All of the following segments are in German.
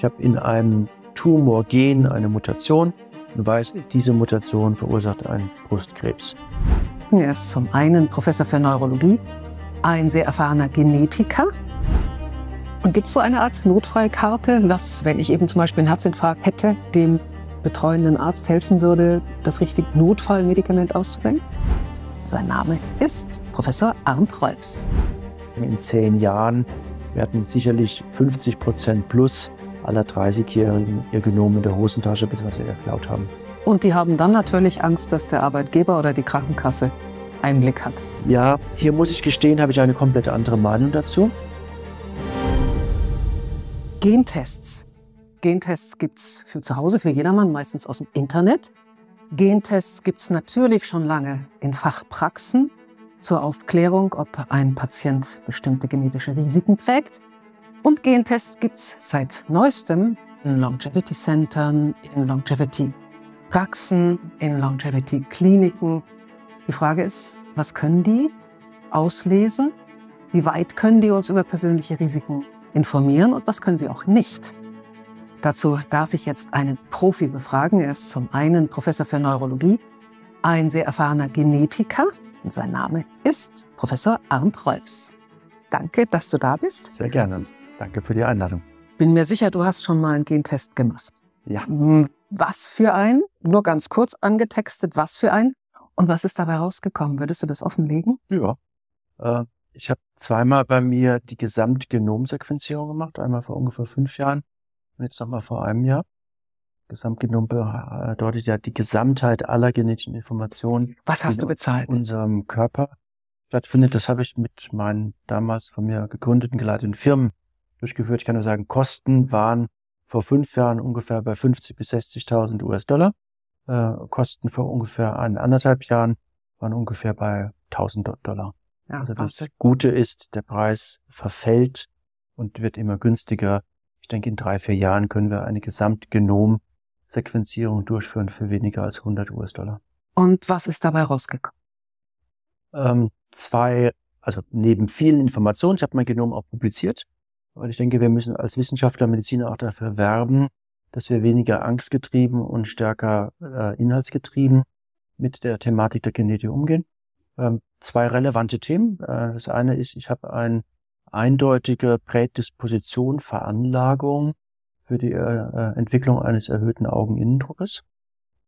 Ich habe in einem Tumorgen eine Mutation und weiß, diese Mutation verursacht einen Brustkrebs. Er ist zum einen Professor für Neurologie, ein sehr erfahrener Genetiker. Und gibt es so eine Art Notfallkarte, was, wenn ich eben zum Beispiel einen Herzinfarkt hätte, dem betreuenden Arzt helfen würde, das richtige Notfallmedikament auszubringen? Sein Name ist Professor Arndt Rolfs. In zehn Jahren werden sicherlich 50 Prozent plus aller 30-Jährigen ihr Genom in der Hosentasche bzw. geklaut haben. Und die haben dann natürlich Angst, dass der Arbeitgeber oder die Krankenkasse Einblick hat. Ja, hier muss ich gestehen, habe ich eine komplett andere Meinung dazu. Gentests. Gentests gibt es für zu Hause, für jedermann, meistens aus dem Internet. Gentests gibt es natürlich schon lange in Fachpraxen zur Aufklärung, ob ein Patient bestimmte genetische Risiken trägt. Und Gentests gibt es seit neuestem in Longevity Centern, in Longevity Praxen, in Longevity Kliniken. Die Frage ist, was können die auslesen? Wie weit können die uns über persönliche Risiken informieren und was können sie auch nicht? Dazu darf ich jetzt einen Profi befragen. Er ist zum einen Professor für Neurologie, ein sehr erfahrener Genetiker und sein Name ist Professor Arndt Rolfs. Danke, dass du da bist. Sehr gerne. Danke für die Einladung. Bin mir sicher, du hast schon mal einen Gentest gemacht. Ja. Hm, was für ein? Nur ganz kurz angetextet, was für ein? Und was ist dabei rausgekommen? Würdest du das offenlegen? Ja. Äh, ich habe zweimal bei mir die Gesamtgenomsequenzierung gemacht, einmal vor ungefähr fünf Jahren und jetzt nochmal vor einem Jahr. Gesamtgenom äh, bedeutet ja die Gesamtheit aller genetischen Informationen. Was hast du bezahlt? In unserem Körper stattfindet. Das habe ich mit meinen damals von mir gegründeten, geleiteten Firmen durchgeführt. Ich kann nur sagen, Kosten waren vor fünf Jahren ungefähr bei 50 bis 60.000 US-Dollar. Äh, Kosten vor ungefähr ein, anderthalb Jahren waren ungefähr bei 1.000 Dollar. Ja, also das Gute ist, der Preis verfällt und wird immer günstiger. Ich denke, in drei, vier Jahren können wir eine Gesamtgenom-Sequenzierung durchführen für weniger als 100 US-Dollar. Und was ist dabei rausgekommen? Ähm, zwei, also neben vielen Informationen, ich habe mein Genom auch publiziert, weil ich denke, wir müssen als Wissenschaftler, Mediziner auch dafür werben, dass wir weniger angstgetrieben und stärker äh, inhaltsgetrieben mit der Thematik der Genetik umgehen. Ähm, zwei relevante Themen. Äh, das eine ist, ich habe eine eindeutige Prädisposition, Veranlagung für die äh, äh, Entwicklung eines erhöhten Augeninnendruckes.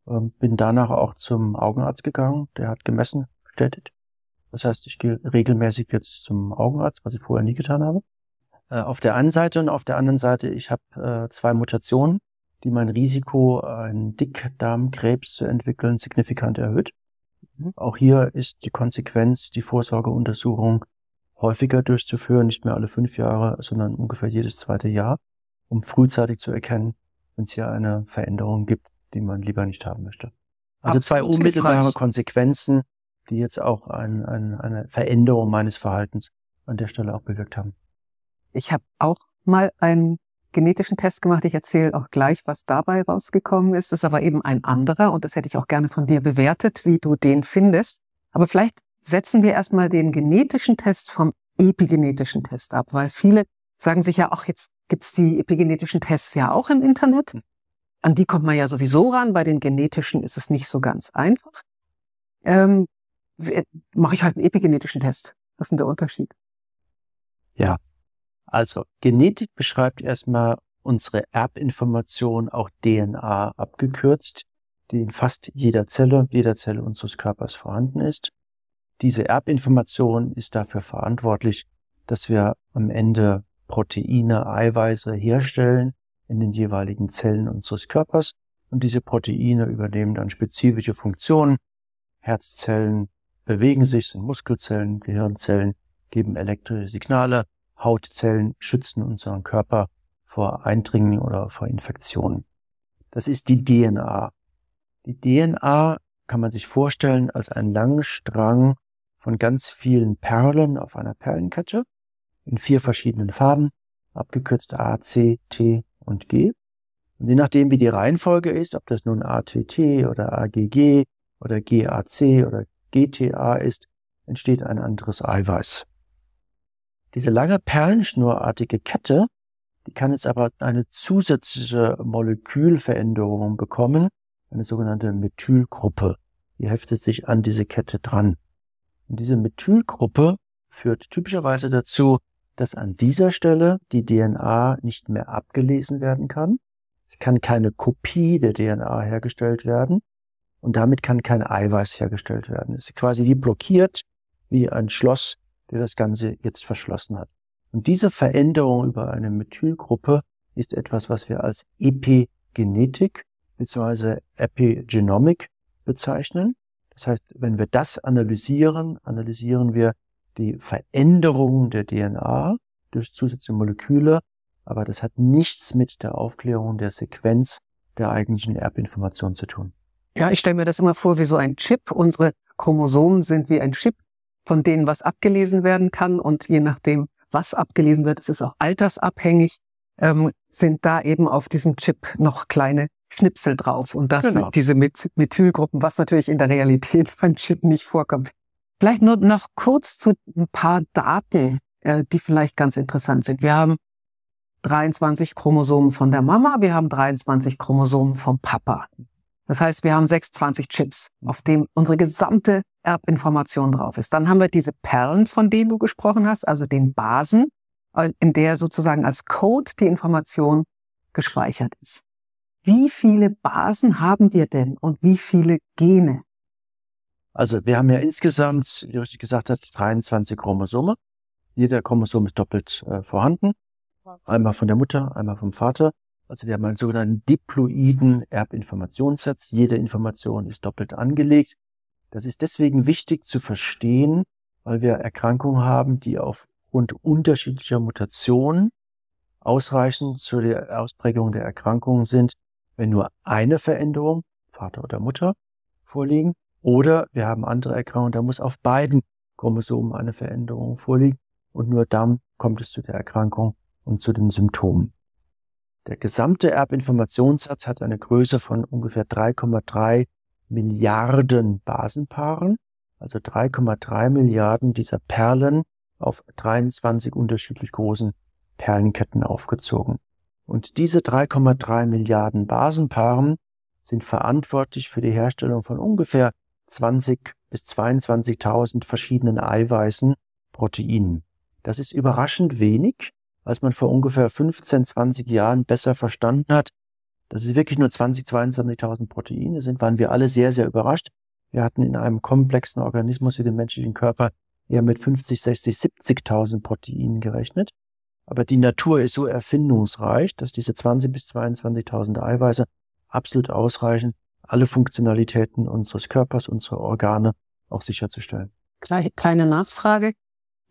Ähm, bin danach auch zum Augenarzt gegangen, der hat gemessen, bestätigt. Das heißt, ich gehe regelmäßig jetzt zum Augenarzt, was ich vorher nie getan habe. Äh, auf der einen Seite und auf der anderen Seite, ich habe äh, zwei Mutationen, die mein Risiko, einen Dickdarmkrebs zu entwickeln, signifikant erhöht. Mhm. Auch hier ist die Konsequenz, die Vorsorgeuntersuchung häufiger durchzuführen, nicht mehr alle fünf Jahre, sondern ungefähr jedes zweite Jahr, um frühzeitig zu erkennen, wenn es hier eine Veränderung gibt, die man lieber nicht haben möchte. Also Absolut zwei unmittelbare hilfreich. Konsequenzen, die jetzt auch ein, ein, eine Veränderung meines Verhaltens an der Stelle auch bewirkt haben. Ich habe auch mal einen genetischen Test gemacht. Ich erzähle auch gleich, was dabei rausgekommen ist. Das ist aber eben ein anderer und das hätte ich auch gerne von dir bewertet, wie du den findest. Aber vielleicht setzen wir erstmal den genetischen Test vom epigenetischen Test ab, weil viele sagen sich ja, auch, jetzt gibt's die epigenetischen Tests ja auch im Internet. An die kommt man ja sowieso ran. Bei den genetischen ist es nicht so ganz einfach. Ähm, Mache ich halt einen epigenetischen Test. Was ist denn der Unterschied? Ja, also Genetik beschreibt erstmal unsere Erbinformation, auch DNA abgekürzt, die in fast jeder Zelle, jeder Zelle unseres Körpers vorhanden ist. Diese Erbinformation ist dafür verantwortlich, dass wir am Ende Proteine, Eiweiße herstellen in den jeweiligen Zellen unseres Körpers. Und diese Proteine übernehmen dann spezifische Funktionen. Herzzellen bewegen sich, sind Muskelzellen, Gehirnzellen, geben elektrische Signale, Hautzellen schützen unseren Körper vor Eindringen oder vor Infektionen. Das ist die DNA. Die DNA kann man sich vorstellen als einen langen Strang von ganz vielen Perlen auf einer Perlenkette in vier verschiedenen Farben, abgekürzt A, C, T und G. Und je nachdem, wie die Reihenfolge ist, ob das nun ATT oder AGG oder GAC oder GTA ist, entsteht ein anderes Eiweiß. Diese lange perlenschnurartige Kette, die kann jetzt aber eine zusätzliche Molekülveränderung bekommen, eine sogenannte Methylgruppe. Die heftet sich an diese Kette dran. Und diese Methylgruppe führt typischerweise dazu, dass an dieser Stelle die DNA nicht mehr abgelesen werden kann. Es kann keine Kopie der DNA hergestellt werden und damit kann kein Eiweiß hergestellt werden. Es ist quasi wie blockiert, wie ein Schloss der das Ganze jetzt verschlossen hat. Und diese Veränderung über eine Methylgruppe ist etwas, was wir als Epigenetik bzw. Epigenomik bezeichnen. Das heißt, wenn wir das analysieren, analysieren wir die Veränderung der DNA durch zusätzliche Moleküle, aber das hat nichts mit der Aufklärung der Sequenz der eigentlichen Erbinformation zu tun. Ja, ich stelle mir das immer vor wie so ein Chip. Unsere Chromosomen sind wie ein Chip, von denen was abgelesen werden kann. Und je nachdem, was abgelesen wird, es ist auch altersabhängig, ähm, sind da eben auf diesem Chip noch kleine Schnipsel drauf. Und das genau. sind diese Methylgruppen, was natürlich in der Realität beim Chip nicht vorkommt. Vielleicht nur noch kurz zu ein paar Daten, äh, die vielleicht ganz interessant sind. Wir haben 23 Chromosomen von der Mama, wir haben 23 Chromosomen vom Papa. Das heißt, wir haben 26 Chips, auf dem unsere gesamte Erbinformation drauf ist. Dann haben wir diese Perlen, von denen du gesprochen hast, also den Basen, äh, in der sozusagen als Code die Information gespeichert ist. Wie viele Basen haben wir denn und wie viele Gene? Also wir haben ja insgesamt, wie richtig gesagt hat, 23 Chromosome. Jeder Chromosom ist doppelt äh, vorhanden. Einmal von der Mutter, einmal vom Vater. Also wir haben einen sogenannten diploiden Erbinformationssatz. Jede Information ist doppelt angelegt. Das ist deswegen wichtig zu verstehen, weil wir Erkrankungen haben, die aufgrund unterschiedlicher Mutationen ausreichend zu der Ausprägung der Erkrankungen sind, wenn nur eine Veränderung, Vater oder Mutter, vorliegen. Oder wir haben andere Erkrankungen, da muss auf beiden Chromosomen eine Veränderung vorliegen und nur dann kommt es zu der Erkrankung und zu den Symptomen. Der gesamte Erbinformationssatz hat eine Größe von ungefähr 3,3 Milliarden Basenpaaren, also 3,3 Milliarden dieser Perlen auf 23 unterschiedlich großen Perlenketten aufgezogen. Und diese 3,3 Milliarden Basenpaaren sind verantwortlich für die Herstellung von ungefähr 20 bis 22.000 verschiedenen Eiweißen, Proteinen. Das ist überraschend wenig, als man vor ungefähr 15, 20 Jahren besser verstanden hat, dass es wirklich nur 20, 22.000 Proteine sind, waren wir alle sehr, sehr überrascht. Wir hatten in einem komplexen Organismus wie dem menschlichen Körper eher mit 50, 60, 70.000 Proteinen gerechnet. Aber die Natur ist so erfindungsreich, dass diese 20 bis 22.000 Eiweiße absolut ausreichen, alle Funktionalitäten unseres Körpers, unserer Organe auch sicherzustellen. Kleine Nachfrage.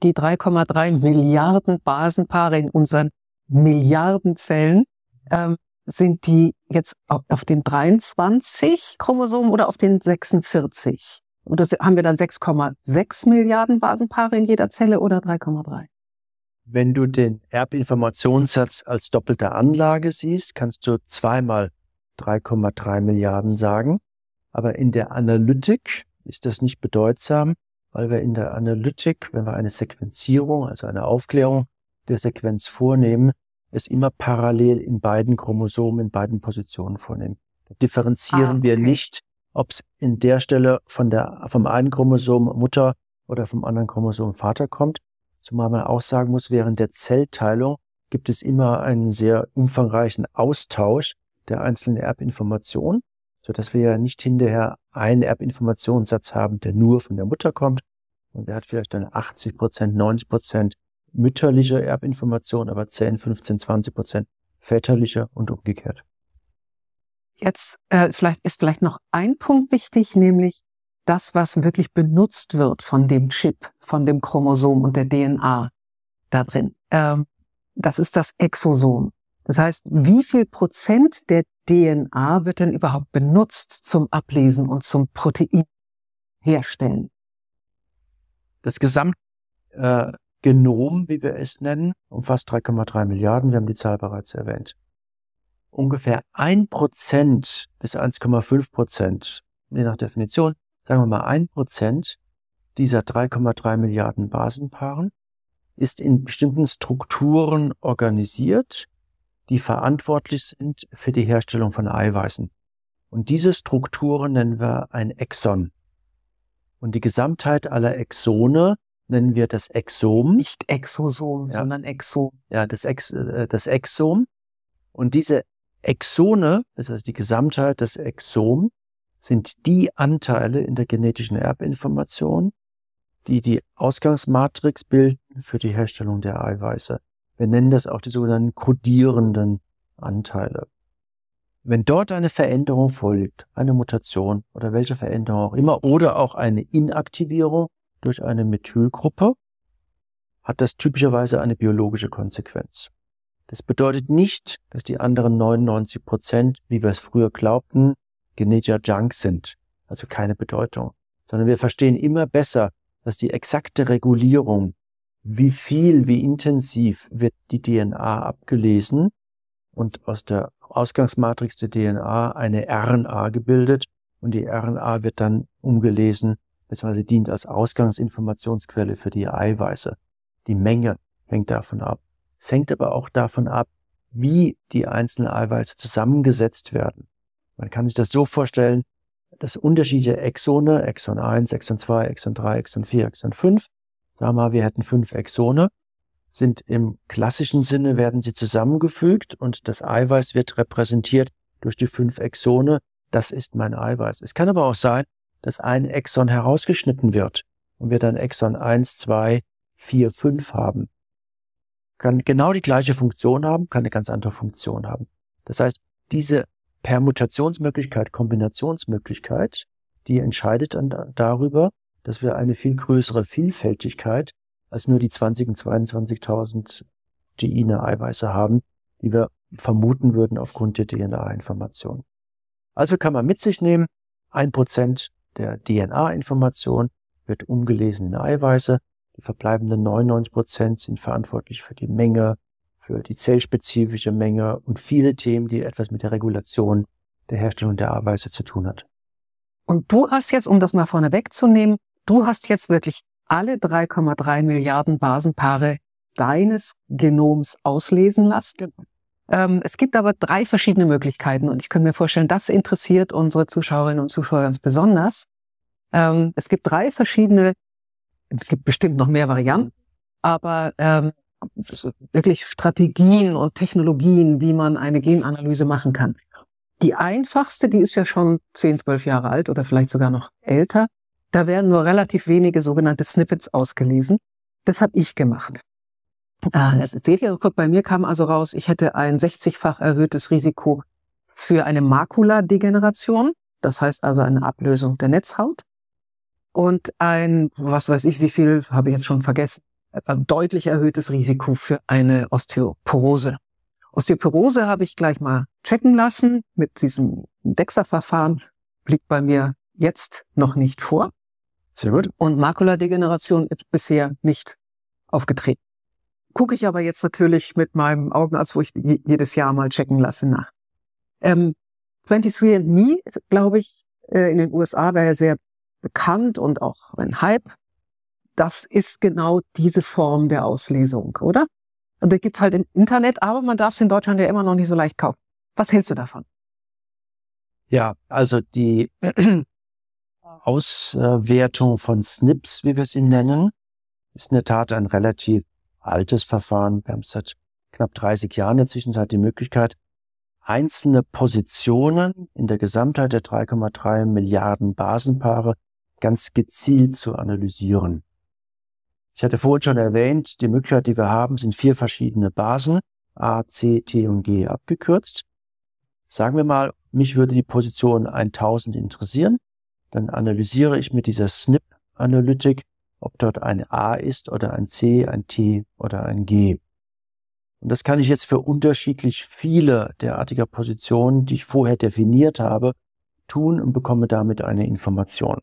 Die 3,3 Milliarden Basenpaare in unseren Milliardenzellen, ähm, sind die jetzt auf den 23 Chromosomen oder auf den 46? Und das haben wir dann 6,6 Milliarden Basenpaare in jeder Zelle oder 3,3? Wenn du den Erbinformationssatz als doppelte Anlage siehst, kannst du zweimal 3,3 Milliarden sagen. Aber in der Analytik ist das nicht bedeutsam, weil wir in der Analytik, wenn wir eine Sequenzierung, also eine Aufklärung der Sequenz vornehmen, es immer parallel in beiden Chromosomen, in beiden Positionen vornehmen. Da differenzieren ah, okay. wir nicht, ob es in der Stelle von der, vom einen Chromosom Mutter oder vom anderen Chromosom Vater kommt. Zumal man auch sagen muss, während der Zellteilung gibt es immer einen sehr umfangreichen Austausch der einzelnen Erbinformationen, sodass wir ja nicht hinterher einen Erbinformationssatz haben, der nur von der Mutter kommt. Und der hat vielleicht dann 80 Prozent, 90 Prozent mütterlicher Erbinformation, aber 10, 15, 20 Prozent väterlicher und umgekehrt. Jetzt äh, ist, vielleicht, ist vielleicht noch ein Punkt wichtig, nämlich das, was wirklich benutzt wird von dem Chip, von dem Chromosom und der DNA da drin. Ähm, das ist das Exosom. Das heißt, wie viel Prozent der DNA wird denn überhaupt benutzt zum Ablesen und zum Protein herstellen? Das Gesamt, äh, Genom, wie wir es nennen, umfasst 3,3 Milliarden. Wir haben die Zahl bereits erwähnt. Ungefähr ein Prozent bis 1,5 Prozent, je nach Definition, sagen wir mal ein Prozent dieser 3,3 Milliarden Basenpaaren ist in bestimmten Strukturen organisiert, die verantwortlich sind für die Herstellung von Eiweißen. Und diese Strukturen nennen wir ein Exon. Und die Gesamtheit aller Exone nennen wir das Exom. Nicht Exosom, ja. sondern Exom. Ja, das, Ex, äh, das Exom. Und diese Exone, das heißt die Gesamtheit des Exom, sind die Anteile in der genetischen Erbinformation, die die Ausgangsmatrix bilden für die Herstellung der Eiweiße. Wir nennen das auch die sogenannten kodierenden Anteile. Wenn dort eine Veränderung folgt, eine Mutation oder welche Veränderung auch immer, oder auch eine Inaktivierung, durch eine Methylgruppe, hat das typischerweise eine biologische Konsequenz. Das bedeutet nicht, dass die anderen 99 Prozent, wie wir es früher glaubten, Genetia Junk sind, also keine Bedeutung, sondern wir verstehen immer besser, dass die exakte Regulierung, wie viel, wie intensiv wird die DNA abgelesen und aus der Ausgangsmatrix der DNA eine RNA gebildet und die RNA wird dann umgelesen beziehungsweise dient als Ausgangsinformationsquelle für die Eiweiße. Die Menge hängt davon ab. Es hängt aber auch davon ab, wie die einzelnen Eiweiße zusammengesetzt werden. Man kann sich das so vorstellen, dass unterschiedliche Exone, Exon 1, Exon 2, Exon 3, Exon 4, Exon 5, sagen wir mal, wir hätten fünf Exone, sind im klassischen Sinne, werden sie zusammengefügt und das Eiweiß wird repräsentiert durch die fünf Exone. Das ist mein Eiweiß. Es kann aber auch sein, dass ein Exon herausgeschnitten wird und wir dann Exon 1, 2, 4, 5 haben. Kann genau die gleiche Funktion haben, kann eine ganz andere Funktion haben. Das heißt, diese Permutationsmöglichkeit, Kombinationsmöglichkeit, die entscheidet dann darüber, dass wir eine viel größere Vielfältigkeit als nur die 20 und 22.000 DNA-Eiweiße haben, die wir vermuten würden aufgrund der DNA-Information. Also kann man mit sich nehmen, ein Prozent der DNA-Information wird umgelesen in Eiweiße. Die verbleibenden 99 Prozent sind verantwortlich für die Menge, für die zellspezifische Menge und viele Themen, die etwas mit der Regulation der Herstellung der Eiweiße zu tun hat. Und du hast jetzt, um das mal vorne wegzunehmen, du hast jetzt wirklich alle 3,3 Milliarden Basenpaare deines Genoms auslesen lassen. Genau. Ähm, es gibt aber drei verschiedene Möglichkeiten und ich könnte mir vorstellen, das interessiert unsere Zuschauerinnen und Zuschauer ganz besonders. Ähm, es gibt drei verschiedene, es gibt bestimmt noch mehr Varianten, aber ähm, wirklich Strategien und Technologien, wie man eine Genanalyse machen kann. Die einfachste, die ist ja schon 10, 12 Jahre alt oder vielleicht sogar noch älter. Da werden nur relativ wenige sogenannte Snippets ausgelesen. Das habe ich gemacht. Ah, das erzählt ihr. Gut, Bei mir kam also raus, ich hätte ein 60-fach erhöhtes Risiko für eine Makuladegeneration, das heißt also eine Ablösung der Netzhaut. Und ein, was weiß ich, wie viel, habe ich jetzt schon vergessen, ein äh, deutlich erhöhtes Risiko für eine Osteoporose. Osteoporose habe ich gleich mal checken lassen mit diesem DEXA-Verfahren. Liegt bei mir jetzt noch nicht vor. Sehr gut. Und Makuladegeneration ist bisher nicht aufgetreten gucke ich aber jetzt natürlich mit meinem Augenarzt, wo ich jedes Jahr mal checken lasse, nach. Ähm, 23andMe, glaube ich, äh, in den USA wäre ja sehr bekannt und auch ein Hype. Das ist genau diese Form der Auslesung, oder? Und da gibt's halt im Internet, aber man darf es in Deutschland ja immer noch nicht so leicht kaufen. Was hältst du davon? Ja, also die Auswertung von SNPs, wie wir sie nennen, ist in der Tat ein relativ altes Verfahren. Wir haben seit knapp 30 Jahren in der Zwischenzeit die Möglichkeit, einzelne Positionen in der Gesamtheit der 3,3 Milliarden Basenpaare ganz gezielt zu analysieren. Ich hatte vorhin schon erwähnt, die Möglichkeit, die wir haben, sind vier verschiedene Basen, A, C, T und G abgekürzt. Sagen wir mal, mich würde die Position 1000 interessieren, dann analysiere ich mit dieser snip analytik ob dort ein A ist oder ein C, ein T oder ein G. Und das kann ich jetzt für unterschiedlich viele derartiger Positionen, die ich vorher definiert habe, tun und bekomme damit eine Information.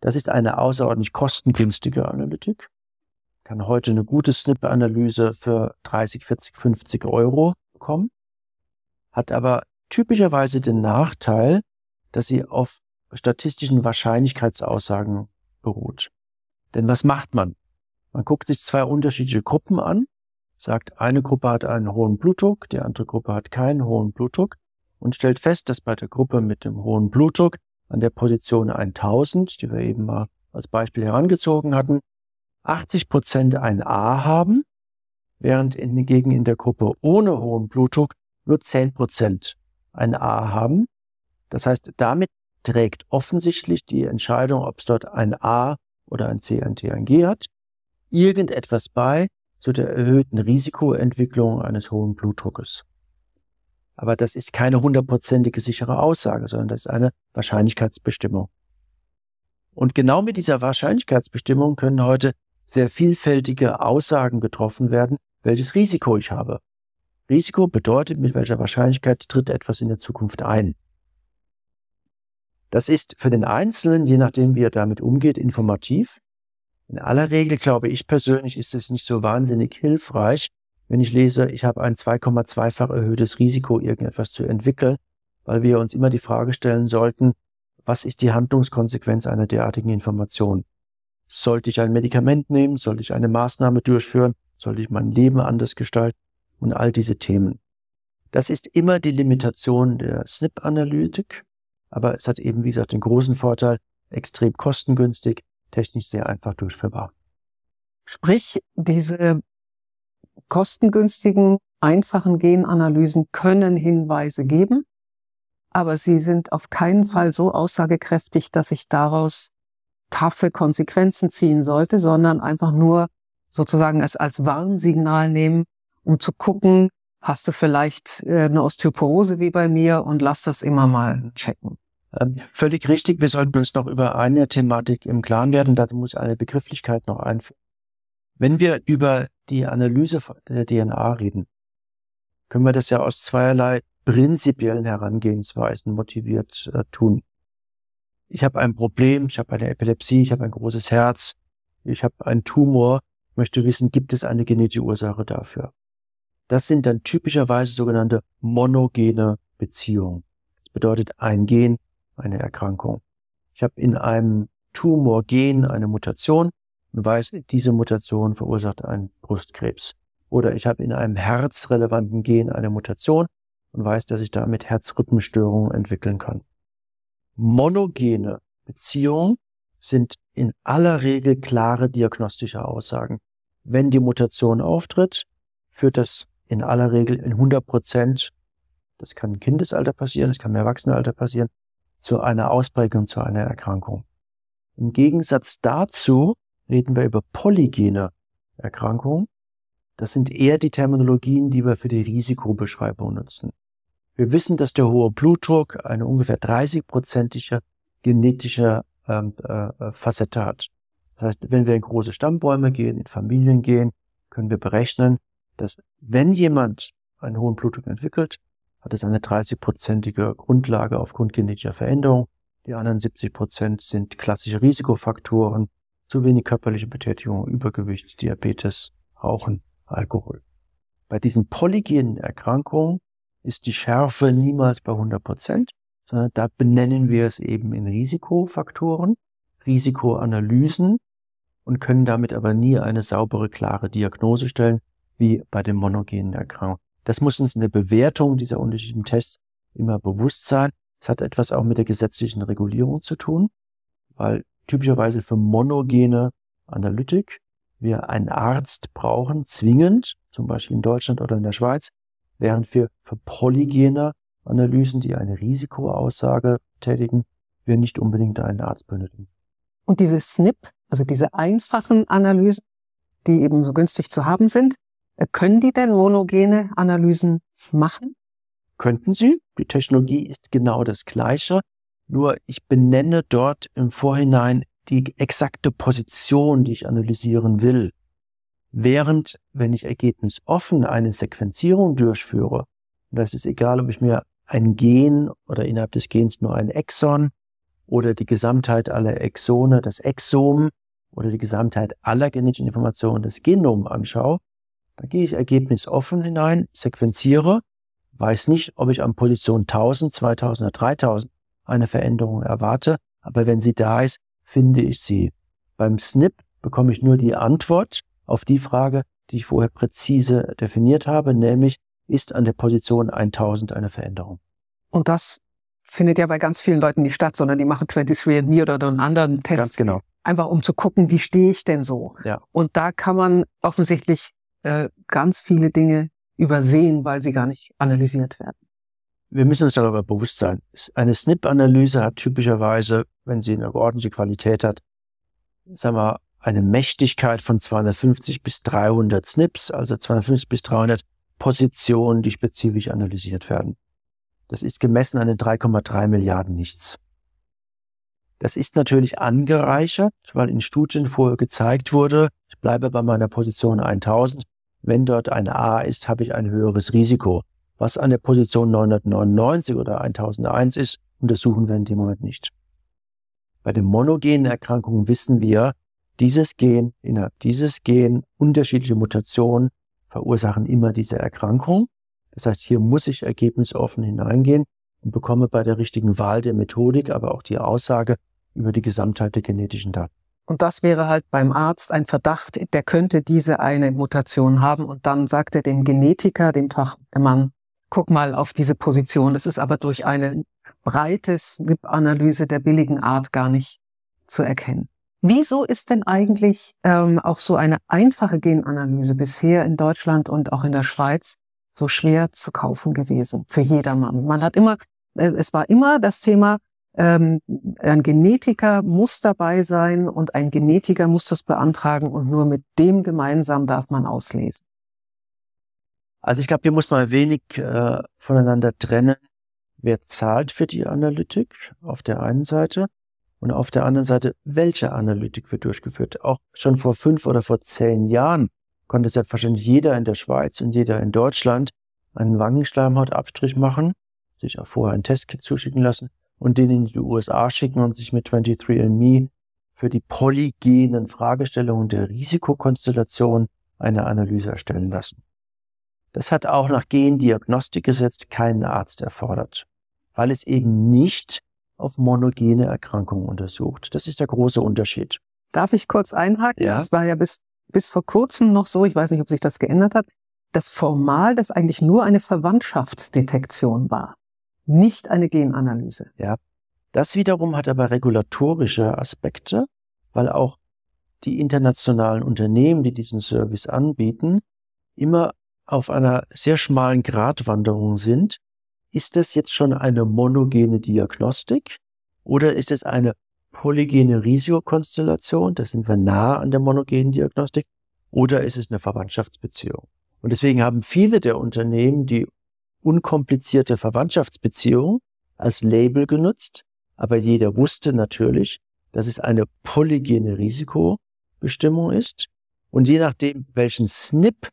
Das ist eine außerordentlich kostengünstige Analytik. kann heute eine gute Snip-Analyse für 30, 40, 50 Euro bekommen, hat aber typischerweise den Nachteil, dass sie auf statistischen Wahrscheinlichkeitsaussagen beruht. Denn was macht man? Man guckt sich zwei unterschiedliche Gruppen an, sagt, eine Gruppe hat einen hohen Blutdruck, die andere Gruppe hat keinen hohen Blutdruck und stellt fest, dass bei der Gruppe mit dem hohen Blutdruck an der Position 1000, die wir eben mal als Beispiel herangezogen hatten, 80 Prozent ein A haben, während hingegen in der Gruppe ohne hohen Blutdruck nur 10 Prozent ein A haben. Das heißt, damit trägt offensichtlich die Entscheidung, ob es dort ein A oder ein C, ein T, ein G hat, irgendetwas bei zu der erhöhten Risikoentwicklung eines hohen Blutdruckes. Aber das ist keine hundertprozentige sichere Aussage, sondern das ist eine Wahrscheinlichkeitsbestimmung. Und genau mit dieser Wahrscheinlichkeitsbestimmung können heute sehr vielfältige Aussagen getroffen werden, welches Risiko ich habe. Risiko bedeutet, mit welcher Wahrscheinlichkeit tritt etwas in der Zukunft ein. Das ist für den Einzelnen, je nachdem, wie er damit umgeht, informativ. In aller Regel, glaube ich persönlich, ist es nicht so wahnsinnig hilfreich, wenn ich lese, ich habe ein 2,2-fach erhöhtes Risiko, irgendetwas zu entwickeln, weil wir uns immer die Frage stellen sollten, was ist die Handlungskonsequenz einer derartigen Information? Sollte ich ein Medikament nehmen? Sollte ich eine Maßnahme durchführen? Sollte ich mein Leben anders gestalten? Und all diese Themen. Das ist immer die Limitation der SNP-Analytik. Aber es hat eben, wie gesagt, den großen Vorteil, extrem kostengünstig, technisch sehr einfach durchführbar. Sprich, diese kostengünstigen, einfachen Genanalysen können Hinweise geben, aber sie sind auf keinen Fall so aussagekräftig, dass ich daraus taffe Konsequenzen ziehen sollte, sondern einfach nur sozusagen es als Warnsignal nehmen, um zu gucken, hast du vielleicht äh, eine Osteoporose wie bei mir und lass das immer mhm. mal checken. Ähm, völlig richtig. Wir sollten uns noch über eine Thematik im Klaren werden. Da muss eine Begrifflichkeit noch einführen. Wenn wir über die Analyse der DNA reden, können wir das ja aus zweierlei prinzipiellen Herangehensweisen motiviert äh, tun. Ich habe ein Problem, ich habe eine Epilepsie, ich habe ein großes Herz, ich habe einen Tumor, möchte wissen, gibt es eine genetische Ursache dafür? Das sind dann typischerweise sogenannte monogene Beziehungen. Das bedeutet ein Gen, eine Erkrankung. Ich habe in einem Tumorgen eine Mutation und weiß, diese Mutation verursacht einen Brustkrebs. Oder ich habe in einem herzrelevanten Gen eine Mutation und weiß, dass ich damit Herzrhythmusstörungen entwickeln kann. Monogene Beziehungen sind in aller Regel klare diagnostische Aussagen. Wenn die Mutation auftritt, führt das in aller Regel in 100 Prozent, das kann im Kindesalter passieren, das kann im Erwachsenenalter passieren, zu einer Ausprägung, zu einer Erkrankung. Im Gegensatz dazu reden wir über polygene Erkrankungen. Das sind eher die Terminologien, die wir für die Risikobeschreibung nutzen. Wir wissen, dass der hohe Blutdruck eine ungefähr 30-prozentige genetische ähm, äh, Facette hat. Das heißt, wenn wir in große Stammbäume gehen, in Familien gehen, können wir berechnen, dass wenn jemand einen hohen Blutdruck entwickelt, hat es eine 30-prozentige Grundlage aufgrund genetischer Veränderung. Die anderen 70 Prozent sind klassische Risikofaktoren, zu wenig körperliche Betätigung, Übergewicht, Diabetes, Rauchen, Alkohol. Bei diesen polygenen Erkrankungen ist die Schärfe niemals bei 100 Prozent, sondern da benennen wir es eben in Risikofaktoren, Risikoanalysen und können damit aber nie eine saubere, klare Diagnose stellen, wie bei den monogenen Erkrankungen. Das muss uns in der Bewertung dieser unterschiedlichen Tests immer bewusst sein. Es hat etwas auch mit der gesetzlichen Regulierung zu tun, weil typischerweise für monogene Analytik wir einen Arzt brauchen, zwingend, zum Beispiel in Deutschland oder in der Schweiz, während wir für polygene Analysen, die eine Risikoaussage tätigen, wir nicht unbedingt einen Arzt benötigen. Und diese SNP, also diese einfachen Analysen, die eben so günstig zu haben sind, äh, können die denn monogene Analysen machen? Könnten sie. Die Technologie ist genau das gleiche. Nur ich benenne dort im Vorhinein die exakte Position, die ich analysieren will. Während, wenn ich ergebnisoffen eine Sequenzierung durchführe, und das ist egal, ob ich mir ein Gen oder innerhalb des Gens nur ein Exon oder die Gesamtheit aller Exone, das Exom oder die Gesamtheit aller genetischen Informationen, das Genom anschaue, da gehe ich ergebnisoffen hinein, sequenziere, weiß nicht, ob ich an Position 1000, 2000 oder 3000 eine Veränderung erwarte, aber wenn sie da ist, finde ich sie. Beim SNP bekomme ich nur die Antwort auf die Frage, die ich vorher präzise definiert habe, nämlich ist an der Position 1000 eine Veränderung. Und das findet ja bei ganz vielen Leuten nicht statt, sondern die machen 23andMe oder einen anderen Test. Ganz genau. Einfach um zu gucken, wie stehe ich denn so. Ja. Und da kann man offensichtlich äh, ganz viele Dinge übersehen, weil sie gar nicht analysiert werden. Wir müssen uns darüber bewusst sein. Eine SNP-Analyse hat typischerweise, wenn sie eine ordentliche Qualität hat, sagen wir, eine Mächtigkeit von 250 bis 300 SNPs, also 250 bis 300 Positionen, die spezifisch analysiert werden. Das ist gemessen an den 3,3 Milliarden nichts. Das ist natürlich angereichert, weil in Studien vorher gezeigt wurde, ich bleibe bei meiner Position 1000, wenn dort ein A ist, habe ich ein höheres Risiko. Was an der Position 999 oder 1001 ist, untersuchen wir in dem Moment nicht. Bei den monogenen Erkrankungen wissen wir, dieses Gen, innerhalb dieses Gen, unterschiedliche Mutationen verursachen immer diese Erkrankung. Das heißt, hier muss ich ergebnisoffen hineingehen und bekomme bei der richtigen Wahl der Methodik aber auch die Aussage über die Gesamtheit der genetischen Daten. Und das wäre halt beim Arzt ein Verdacht, der könnte diese eine Mutation haben. Und dann sagt er dem Genetiker, dem Fachmann, guck mal auf diese Position. Das ist aber durch eine breite SNP-Analyse der billigen Art gar nicht zu erkennen. Wieso ist denn eigentlich ähm, auch so eine einfache Genanalyse bisher in Deutschland und auch in der Schweiz so schwer zu kaufen gewesen für jedermann? Man hat immer, es war immer das Thema, ähm, ein Genetiker muss dabei sein und ein Genetiker muss das beantragen und nur mit dem gemeinsam darf man auslesen. Also ich glaube, hier muss man wenig äh, voneinander trennen. Wer zahlt für die Analytik auf der einen Seite und auf der anderen Seite, welche Analytik wird durchgeführt? Auch schon vor fünf oder vor zehn Jahren konnte selbstverständlich jeder in der Schweiz und jeder in Deutschland einen Wangenschleimhautabstrich machen, sich auch vorher ein Testkit zuschicken lassen und den in die USA schicken und sich mit 23andMe für die polygenen Fragestellungen der Risikokonstellation eine Analyse erstellen lassen. Das hat auch nach Gendiagnostikgesetz keinen Arzt erfordert, weil es eben nicht auf monogene Erkrankungen untersucht. Das ist der große Unterschied. Darf ich kurz einhaken? Ja. Das war ja bis, bis vor kurzem noch so, ich weiß nicht, ob sich das geändert hat, dass formal das eigentlich nur eine Verwandtschaftsdetektion war nicht eine Genanalyse. Ja. Das wiederum hat aber regulatorische Aspekte, weil auch die internationalen Unternehmen, die diesen Service anbieten, immer auf einer sehr schmalen Gratwanderung sind. Ist das jetzt schon eine monogene Diagnostik oder ist es eine polygene Risikokonstellation? Da sind wir nah an der monogenen Diagnostik. Oder ist es eine Verwandtschaftsbeziehung? Und deswegen haben viele der Unternehmen, die unkomplizierte Verwandtschaftsbeziehung als Label genutzt, aber jeder wusste natürlich, dass es eine polygene Risikobestimmung ist. Und je nachdem, welchen Snip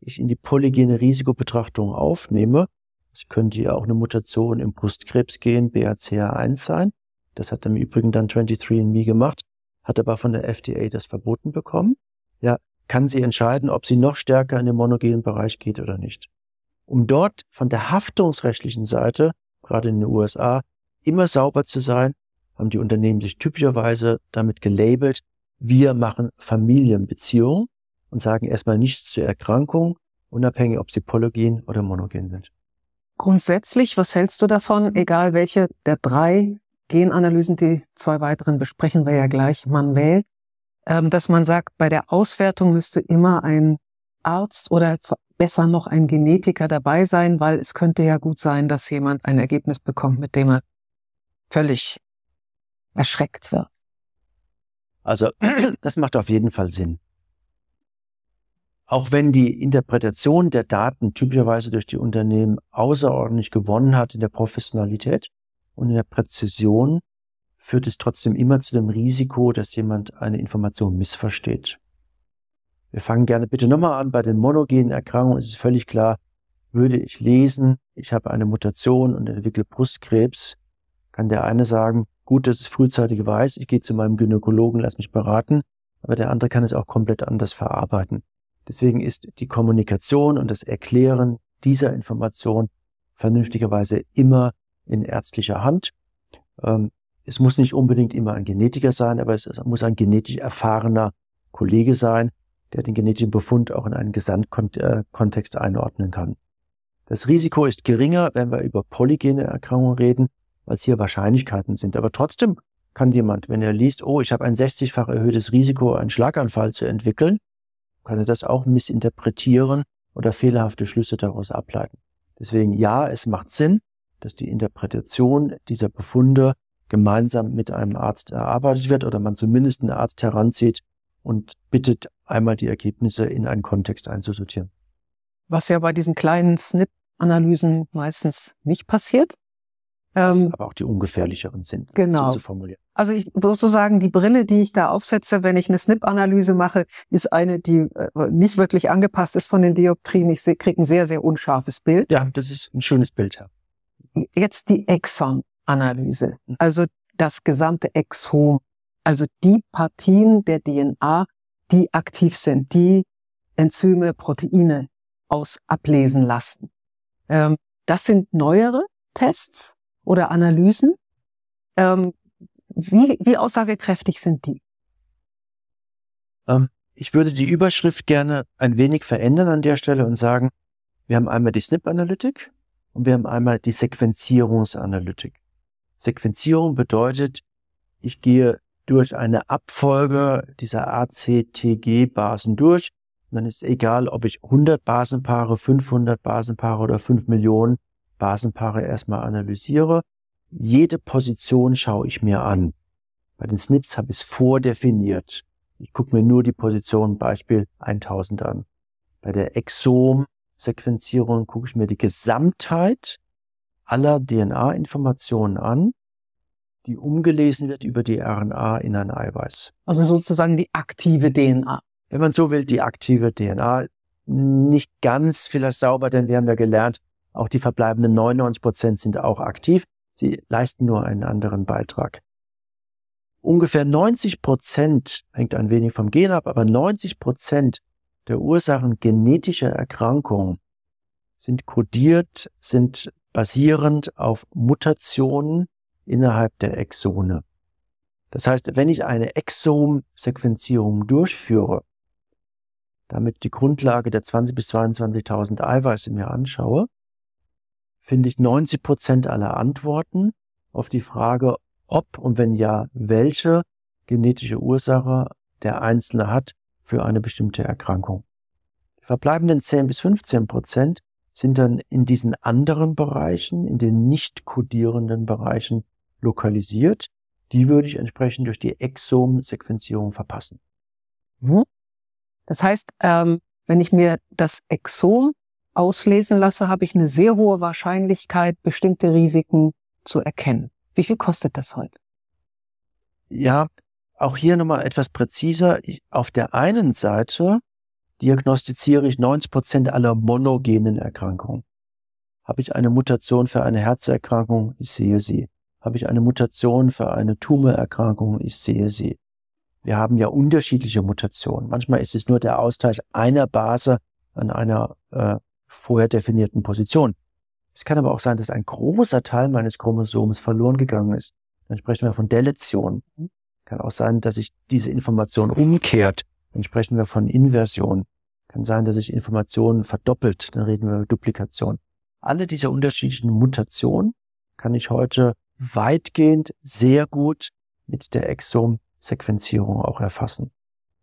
ich in die polygene Risikobetrachtung aufnehme, es könnte ja auch eine Mutation im Brustkrebsgen BRCA1 sein, das hat im Übrigen dann 23andMe gemacht, hat aber von der FDA das verboten bekommen, ja, kann sie entscheiden, ob sie noch stärker in den monogenen Bereich geht oder nicht um dort von der haftungsrechtlichen Seite, gerade in den USA, immer sauber zu sein, haben die Unternehmen sich typischerweise damit gelabelt, wir machen Familienbeziehungen und sagen erstmal nichts zur Erkrankung, unabhängig ob sie polygen oder monogen sind. Grundsätzlich, was hältst du davon, egal welche der drei Genanalysen, die zwei weiteren besprechen wir ja gleich, man wählt, ähm, dass man sagt, bei der Auswertung müsste immer ein Arzt oder vor besser noch ein Genetiker dabei sein, weil es könnte ja gut sein, dass jemand ein Ergebnis bekommt, mit dem er völlig erschreckt wird. Also das macht auf jeden Fall Sinn. Auch wenn die Interpretation der Daten typischerweise durch die Unternehmen außerordentlich gewonnen hat in der Professionalität und in der Präzision, führt es trotzdem immer zu dem Risiko, dass jemand eine Information missversteht. Wir fangen gerne bitte nochmal an. Bei den monogenen Erkrankungen ist es völlig klar, würde ich lesen, ich habe eine Mutation und entwickle Brustkrebs, kann der eine sagen, gut, dass es frühzeitig weiß, ich gehe zu meinem Gynäkologen, lass mich beraten, aber der andere kann es auch komplett anders verarbeiten. Deswegen ist die Kommunikation und das Erklären dieser Information vernünftigerweise immer in ärztlicher Hand. Ähm, es muss nicht unbedingt immer ein Genetiker sein, aber es muss ein genetisch erfahrener Kollege sein, der den genetischen Befund auch in einen Gesamtkontext äh, einordnen kann. Das Risiko ist geringer, wenn wir über polygene Erkrankungen reden, weil es hier Wahrscheinlichkeiten sind. Aber trotzdem kann jemand, wenn er liest, oh, ich habe ein 60-fach erhöhtes Risiko, einen Schlaganfall zu entwickeln, kann er das auch missinterpretieren oder fehlerhafte Schlüsse daraus ableiten. Deswegen ja, es macht Sinn, dass die Interpretation dieser Befunde gemeinsam mit einem Arzt erarbeitet wird oder man zumindest einen Arzt heranzieht und bittet, einmal die Ergebnisse in einen Kontext einzusortieren. Was ja bei diesen kleinen SNP-Analysen meistens nicht passiert. Ähm, aber auch die ungefährlicheren sind, genau. so zu formulieren. Also ich sozusagen die Brille, die ich da aufsetze, wenn ich eine SNP-Analyse mache, ist eine, die äh, nicht wirklich angepasst ist von den Dioptrien. Ich kriege ein sehr, sehr unscharfes Bild. Ja, das ist ein schönes Bild, Ja. Jetzt die Exon-Analyse, mhm. also das gesamte Exom, also die Partien der DNA, die aktiv sind, die Enzyme, Proteine aus ablesen lassen. Ähm, das sind neuere Tests oder Analysen. Ähm, wie, wie aussagekräftig sind die? Ähm, ich würde die Überschrift gerne ein wenig verändern an der Stelle und sagen, wir haben einmal die SNP-Analytik und wir haben einmal die Sequenzierungsanalytik. Sequenzierung bedeutet, ich gehe durch eine Abfolge dieser ACTG-Basen durch. Und dann ist egal, ob ich 100 Basenpaare, 500 Basenpaare oder 5 Millionen Basenpaare erstmal analysiere. Jede Position schaue ich mir an. Bei den Snips habe ich es vordefiniert. Ich gucke mir nur die Position Beispiel 1000 an. Bei der Exom-Sequenzierung gucke ich mir die Gesamtheit aller DNA-Informationen an die umgelesen wird über die RNA in ein Eiweiß. Also sozusagen die aktive DNA. Wenn man so will, die aktive DNA. Nicht ganz vielleicht sauber, denn wir haben ja gelernt, auch die verbleibenden 99 Prozent sind auch aktiv. Sie leisten nur einen anderen Beitrag. Ungefähr 90 Prozent, hängt ein wenig vom Gen ab, aber 90 Prozent der Ursachen genetischer Erkrankungen sind kodiert, sind basierend auf Mutationen innerhalb der Exone. Das heißt, wenn ich eine Exom-Sequenzierung durchführe, damit die Grundlage der 20 bis 22.000 Eiweiße mir anschaue, finde ich 90 Prozent aller Antworten auf die Frage, ob und wenn ja, welche genetische Ursache der Einzelne hat für eine bestimmte Erkrankung. Die verbleibenden 10 bis 15 Prozent sind dann in diesen anderen Bereichen, in den nicht kodierenden Bereichen lokalisiert. Die würde ich entsprechend durch die Exom-Sequenzierung verpassen. Hm? Das heißt, ähm, wenn ich mir das Exom auslesen lasse, habe ich eine sehr hohe Wahrscheinlichkeit, bestimmte Risiken zu erkennen. Wie viel kostet das heute? Ja, auch hier nochmal etwas präziser. Ich, auf der einen Seite diagnostiziere ich 90 Prozent aller monogenen Erkrankungen. Habe ich eine Mutation für eine Herzerkrankung, ich sehe sie habe ich eine Mutation für eine Tumorerkrankung, ich sehe sie. Wir haben ja unterschiedliche Mutationen. Manchmal ist es nur der Austausch einer Base an einer äh, vorher definierten Position. Es kann aber auch sein, dass ein großer Teil meines Chromosoms verloren gegangen ist. Dann sprechen wir von Deletion. Kann auch sein, dass sich diese Information umkehrt. Dann sprechen wir von Inversion. Kann sein, dass sich Informationen verdoppelt. Dann reden wir über Duplikation. Alle diese unterschiedlichen Mutationen kann ich heute weitgehend sehr gut mit der Exom-Sequenzierung auch erfassen.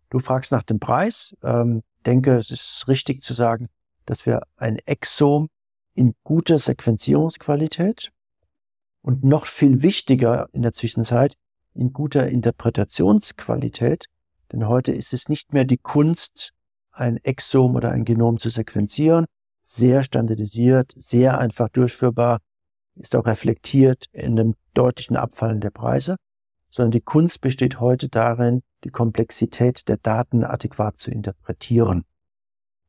Du fragst nach dem Preis. Ähm, denke, es ist richtig zu sagen, dass wir ein Exom in guter Sequenzierungsqualität und noch viel wichtiger in der Zwischenzeit in guter Interpretationsqualität, denn heute ist es nicht mehr die Kunst, ein Exom oder ein Genom zu sequenzieren, sehr standardisiert, sehr einfach durchführbar, ist auch reflektiert in einem deutlichen Abfallen der Preise, sondern die Kunst besteht heute darin, die Komplexität der Daten adäquat zu interpretieren.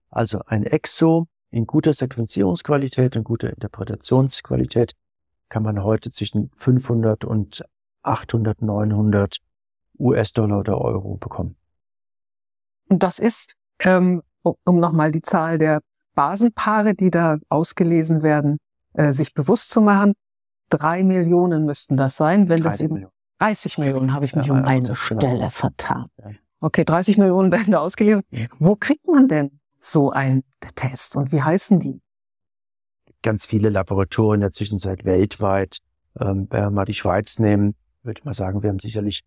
Also ein Exo in guter Sequenzierungsqualität und guter Interpretationsqualität kann man heute zwischen 500 und 800, 900 US-Dollar oder Euro bekommen. Und das ist, ähm, um nochmal die Zahl der Basenpaare, die da ausgelesen werden, äh, sich bewusst zu machen. Drei Millionen müssten das sein, wenn das eben Millionen. 30 Millionen habe ich mich ja, um eine genau. Stelle vertan. Okay, 30 Millionen werden da ausgegeben. Wo kriegt man denn so einen Test und wie heißen die? Ganz viele Laboratorien in der Zwischenzeit weltweit. Ähm, wenn wir mal die Schweiz nehmen, würde ich mal sagen, wir haben sicherlich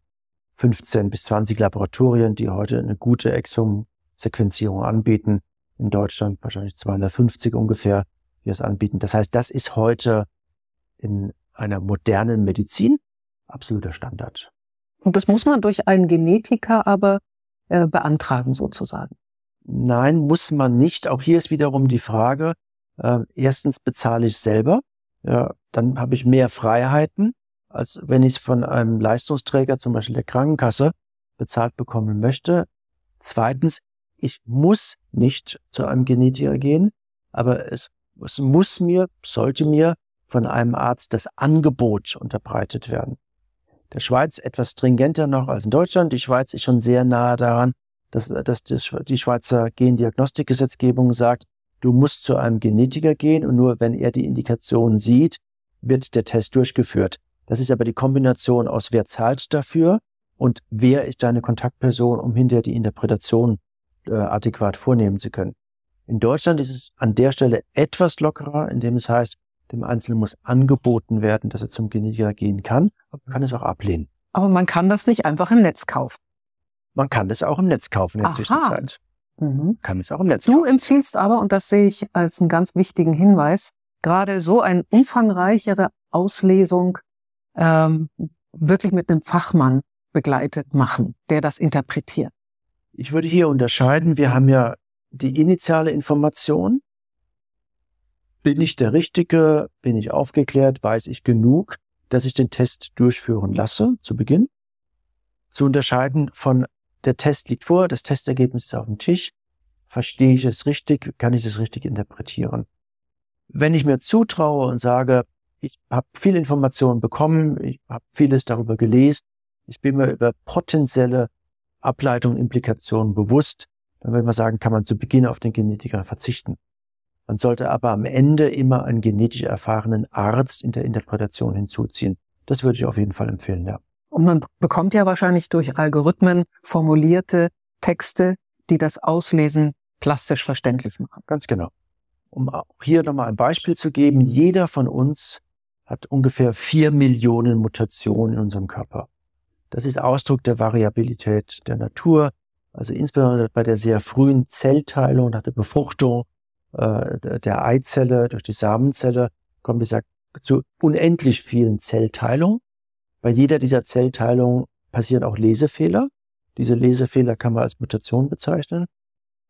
15 bis 20 Laboratorien, die heute eine gute Exom-Sequenzierung anbieten. In Deutschland wahrscheinlich 250 ungefähr die das anbieten. Das heißt, das ist heute in einer modernen Medizin absoluter Standard. Und das muss man durch einen Genetiker aber äh, beantragen sozusagen. Nein, muss man nicht. Auch hier ist wiederum die Frage, äh, erstens bezahle ich selber, ja, dann habe ich mehr Freiheiten, als wenn ich es von einem Leistungsträger, zum Beispiel der Krankenkasse, bezahlt bekommen möchte. Zweitens, ich muss nicht zu einem Genetiker gehen, aber es es muss mir, sollte mir von einem Arzt das Angebot unterbreitet werden. Der Schweiz etwas stringenter noch als in Deutschland. Die Schweiz ist schon sehr nahe daran, dass, dass die Schweizer Gendiagnostikgesetzgebung sagt, du musst zu einem Genetiker gehen und nur wenn er die Indikation sieht, wird der Test durchgeführt. Das ist aber die Kombination aus wer zahlt dafür und wer ist deine Kontaktperson, um hinterher die Interpretation äh, adäquat vornehmen zu können. In Deutschland ist es an der Stelle etwas lockerer, indem es heißt, dem Einzelnen muss angeboten werden, dass er zum Genetiker gehen kann, aber man kann es auch ablehnen. Aber man kann das nicht einfach im Netz kaufen. Man kann das auch im Netz kaufen in der Aha. Zwischenzeit. Mhm. Kann es auch im Netz. Du kaufen. empfiehlst aber, und das sehe ich als einen ganz wichtigen Hinweis, gerade so eine umfangreichere Auslesung ähm, wirklich mit einem Fachmann begleitet machen, der das interpretiert. Ich würde hier unterscheiden. Wir haben ja die initiale Information. Bin ich der Richtige? Bin ich aufgeklärt? Weiß ich genug, dass ich den Test durchführen lasse zu Beginn? Zu unterscheiden von der Test liegt vor, das Testergebnis ist auf dem Tisch. Verstehe ich es richtig? Kann ich es richtig interpretieren? Wenn ich mir zutraue und sage, ich habe viele Informationen bekommen, ich habe vieles darüber gelesen, ich bin mir über potenzielle Ableitungen, Implikationen bewusst, dann würde man sagen, kann man zu Beginn auf den Genetiker verzichten. Man sollte aber am Ende immer einen genetisch erfahrenen Arzt in der Interpretation hinzuziehen. Das würde ich auf jeden Fall empfehlen, ja. Und man bekommt ja wahrscheinlich durch Algorithmen formulierte Texte, die das Auslesen plastisch verständlich machen. Ganz genau. Um auch hier nochmal ein Beispiel zu geben, jeder von uns hat ungefähr vier Millionen Mutationen in unserem Körper. Das ist Ausdruck der Variabilität der Natur, also insbesondere bei der sehr frühen Zellteilung nach der Befruchtung äh, der Eizelle durch die Samenzelle kommt dieser zu unendlich vielen Zellteilungen. Bei jeder dieser Zellteilungen passieren auch Lesefehler. Diese Lesefehler kann man als Mutation bezeichnen.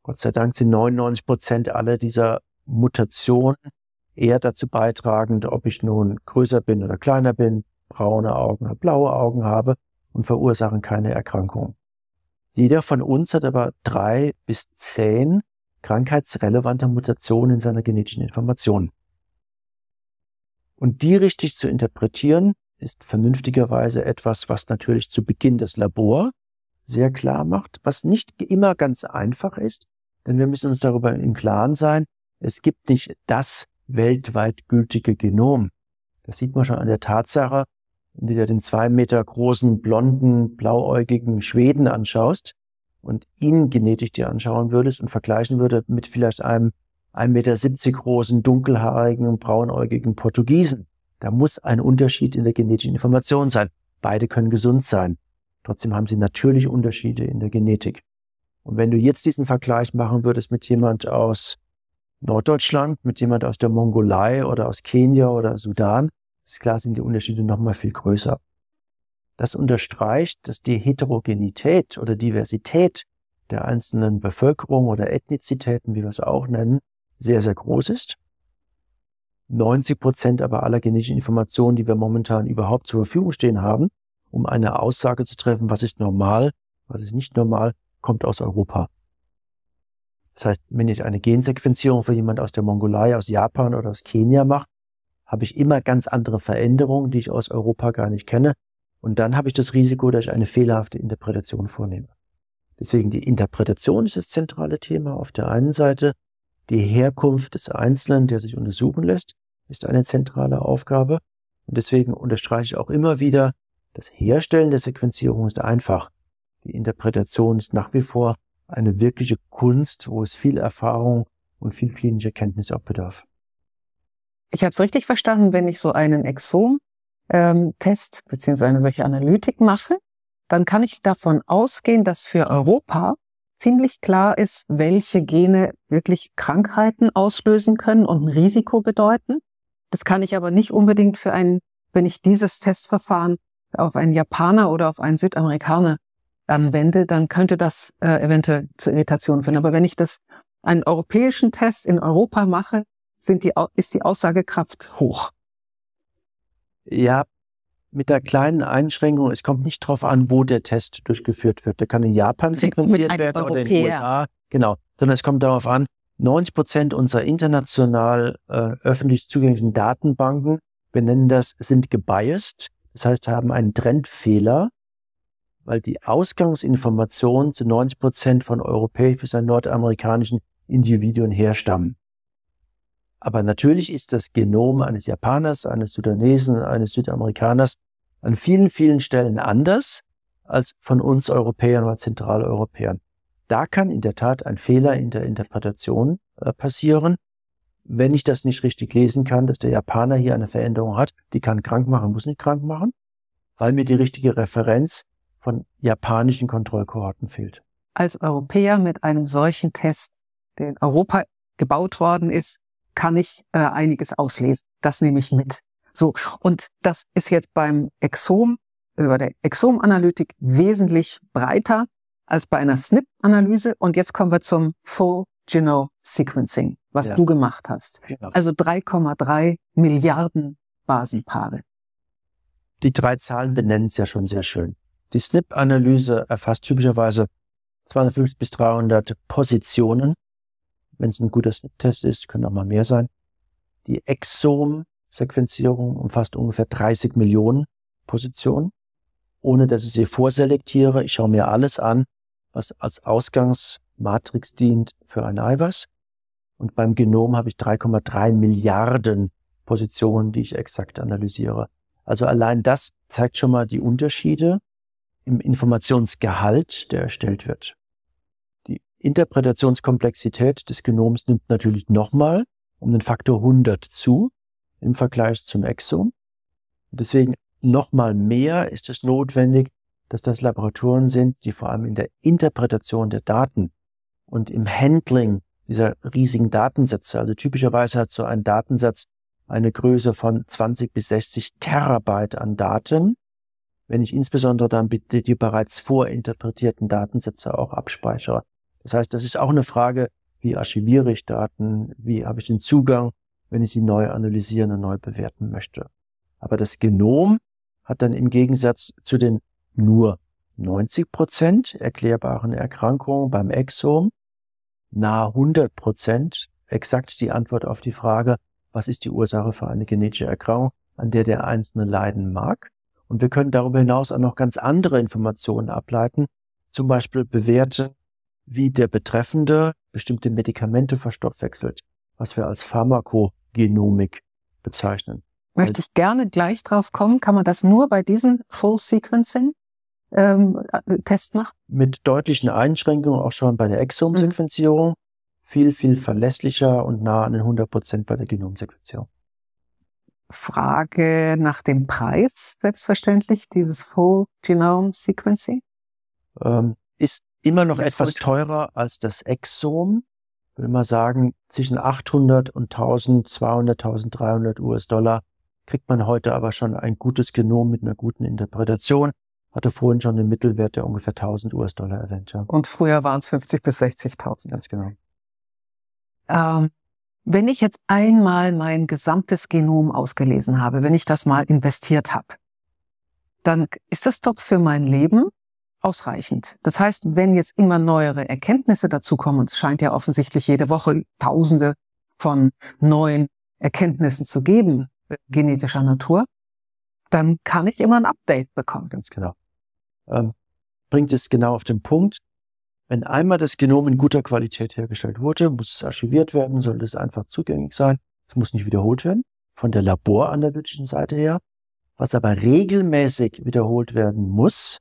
Gott sei Dank sind 99 Prozent aller dieser Mutationen eher dazu beitragend, ob ich nun größer bin oder kleiner bin, braune Augen oder blaue Augen habe und verursachen keine Erkrankungen. Jeder von uns hat aber drei bis zehn krankheitsrelevante Mutationen in seiner genetischen Information. Und die richtig zu interpretieren, ist vernünftigerweise etwas, was natürlich zu Beginn das Labor sehr klar macht, was nicht immer ganz einfach ist, denn wir müssen uns darüber im Klaren sein, es gibt nicht das weltweit gültige Genom. Das sieht man schon an der Tatsache, wenn du dir den zwei Meter großen, blonden, blauäugigen Schweden anschaust und ihn genetisch dir anschauen würdest und vergleichen würde mit vielleicht einem 1,70 Meter großen, dunkelhaarigen, braunäugigen Portugiesen, da muss ein Unterschied in der genetischen Information sein. Beide können gesund sein. Trotzdem haben sie natürlich Unterschiede in der Genetik. Und wenn du jetzt diesen Vergleich machen würdest mit jemand aus Norddeutschland, mit jemand aus der Mongolei oder aus Kenia oder Sudan, ist klar, sind die Unterschiede nochmal viel größer. Das unterstreicht, dass die Heterogenität oder Diversität der einzelnen Bevölkerung oder Ethnizitäten, wie wir es auch nennen, sehr, sehr groß ist. 90 Prozent aber aller genetischen Informationen, die wir momentan überhaupt zur Verfügung stehen haben, um eine Aussage zu treffen, was ist normal, was ist nicht normal, kommt aus Europa. Das heißt, wenn ich eine Gensequenzierung für jemand aus der Mongolei, aus Japan oder aus Kenia mache, habe ich immer ganz andere Veränderungen, die ich aus Europa gar nicht kenne. Und dann habe ich das Risiko, dass ich eine fehlerhafte Interpretation vornehme. Deswegen die Interpretation ist das zentrale Thema auf der einen Seite. Die Herkunft des Einzelnen, der sich untersuchen lässt, ist eine zentrale Aufgabe. Und deswegen unterstreiche ich auch immer wieder, das Herstellen der Sequenzierung ist einfach. Die Interpretation ist nach wie vor eine wirkliche Kunst, wo es viel Erfahrung und viel klinische Kenntnis auch bedarf ich habe es richtig verstanden, wenn ich so einen Exom-Test ähm, beziehungsweise eine solche Analytik mache, dann kann ich davon ausgehen, dass für Europa ziemlich klar ist, welche Gene wirklich Krankheiten auslösen können und ein Risiko bedeuten. Das kann ich aber nicht unbedingt für einen, wenn ich dieses Testverfahren auf einen Japaner oder auf einen Südamerikaner anwende, dann könnte das äh, eventuell zu Irritationen führen. Aber wenn ich das einen europäischen Test in Europa mache, sind die, ist die Aussagekraft hoch. Ja, mit der kleinen Einschränkung, es kommt nicht darauf an, wo der Test durchgeführt wird. Der kann in Japan sequenziert werden Europäer. oder in den USA. Genau, sondern es kommt darauf an, 90 Prozent unserer international äh, öffentlich zugänglichen Datenbanken, wir nennen das, sind gebiased, das heißt, haben einen Trendfehler, weil die Ausgangsinformationen zu 90 Prozent von europäisch bis an nordamerikanischen Individuen herstammen. Aber natürlich ist das Genom eines Japaners, eines Sudanesen, eines Südamerikaners an vielen, vielen Stellen anders als von uns Europäern oder Zentraleuropäern. Da kann in der Tat ein Fehler in der Interpretation äh, passieren, wenn ich das nicht richtig lesen kann, dass der Japaner hier eine Veränderung hat, die kann krank machen, muss nicht krank machen, weil mir die richtige Referenz von japanischen Kontrollkohorten fehlt. Als Europäer mit einem solchen Test, der in Europa gebaut worden ist, kann ich äh, einiges auslesen. Das nehme ich mit. Mhm. So, und das ist jetzt beim Exom, über äh, der Exom-Analytik wesentlich breiter als bei einer mhm. SNP-Analyse. Und jetzt kommen wir zum Full Genome Sequencing, was ja. du gemacht hast. Genau. Also 3,3 Milliarden Basenpaare. Die drei Zahlen benennen es ja schon sehr schön. Die SNP-Analyse erfasst typischerweise 250 bis 300 Positionen wenn es ein guter Snip-Test ist, können auch mal mehr sein. Die Exom-Sequenzierung umfasst ungefähr 30 Millionen Positionen, ohne dass ich sie vorselektiere. Ich schaue mir alles an, was als Ausgangsmatrix dient für ein Eiweiß. Und beim Genom habe ich 3,3 Milliarden Positionen, die ich exakt analysiere. Also allein das zeigt schon mal die Unterschiede im Informationsgehalt, der erstellt wird. Interpretationskomplexität des Genoms nimmt natürlich nochmal um den Faktor 100 zu im Vergleich zum Exom. Deswegen nochmal mehr ist es notwendig, dass das Laboratoren sind, die vor allem in der Interpretation der Daten und im Handling dieser riesigen Datensätze, also typischerweise hat so ein Datensatz eine Größe von 20 bis 60 Terabyte an Daten, wenn ich insbesondere dann bitte die bereits vorinterpretierten Datensätze auch abspeichere. Das heißt, das ist auch eine Frage, wie archiviere ich Daten, wie habe ich den Zugang, wenn ich sie neu analysieren und neu bewerten möchte. Aber das Genom hat dann im Gegensatz zu den nur 90 Prozent erklärbaren Erkrankungen beim Exom nahe 100 Prozent exakt die Antwort auf die Frage, was ist die Ursache für eine genetische Erkrankung, an der der Einzelne leiden mag. Und wir können darüber hinaus auch noch ganz andere Informationen ableiten, zum Beispiel bewerten, wie der Betreffende bestimmte Medikamente verstoffwechselt, was wir als Pharmakogenomik bezeichnen. Möchte ich gerne gleich drauf kommen. Kann man das nur bei diesem Full Sequencing ähm, äh, Test machen? Mit deutlichen Einschränkungen auch schon bei der Exomsequenzierung. Mhm. Viel, viel verlässlicher und nah an den 100 Prozent bei der Genomsequenzierung. Frage nach dem Preis, selbstverständlich, dieses Full Genome Sequencing? Ähm, ist Immer noch das etwas teurer als das Exom. Ich würde mal sagen, zwischen 800 und 1000, 200, 1300 US-Dollar kriegt man heute aber schon ein gutes Genom mit einer guten Interpretation. Hatte vorhin schon den Mittelwert der ungefähr 1000 US-Dollar erwähnt. Ja. Und früher waren es 50 bis 60.000. Ganz genau. Ähm, wenn ich jetzt einmal mein gesamtes Genom ausgelesen habe, wenn ich das mal investiert habe, dann ist das doch für mein Leben ausreichend. Das heißt, wenn jetzt immer neuere Erkenntnisse dazukommen, und es scheint ja offensichtlich jede Woche Tausende von neuen Erkenntnissen zu geben, äh, genetischer Natur, dann kann ich immer ein Update bekommen. Ganz genau. Ähm, bringt es genau auf den Punkt. Wenn einmal das Genom in guter Qualität hergestellt wurde, muss es archiviert werden, soll es einfach zugänglich sein. Es muss nicht wiederholt werden, von der laboranalytischen Seite her. Was aber regelmäßig wiederholt werden muss,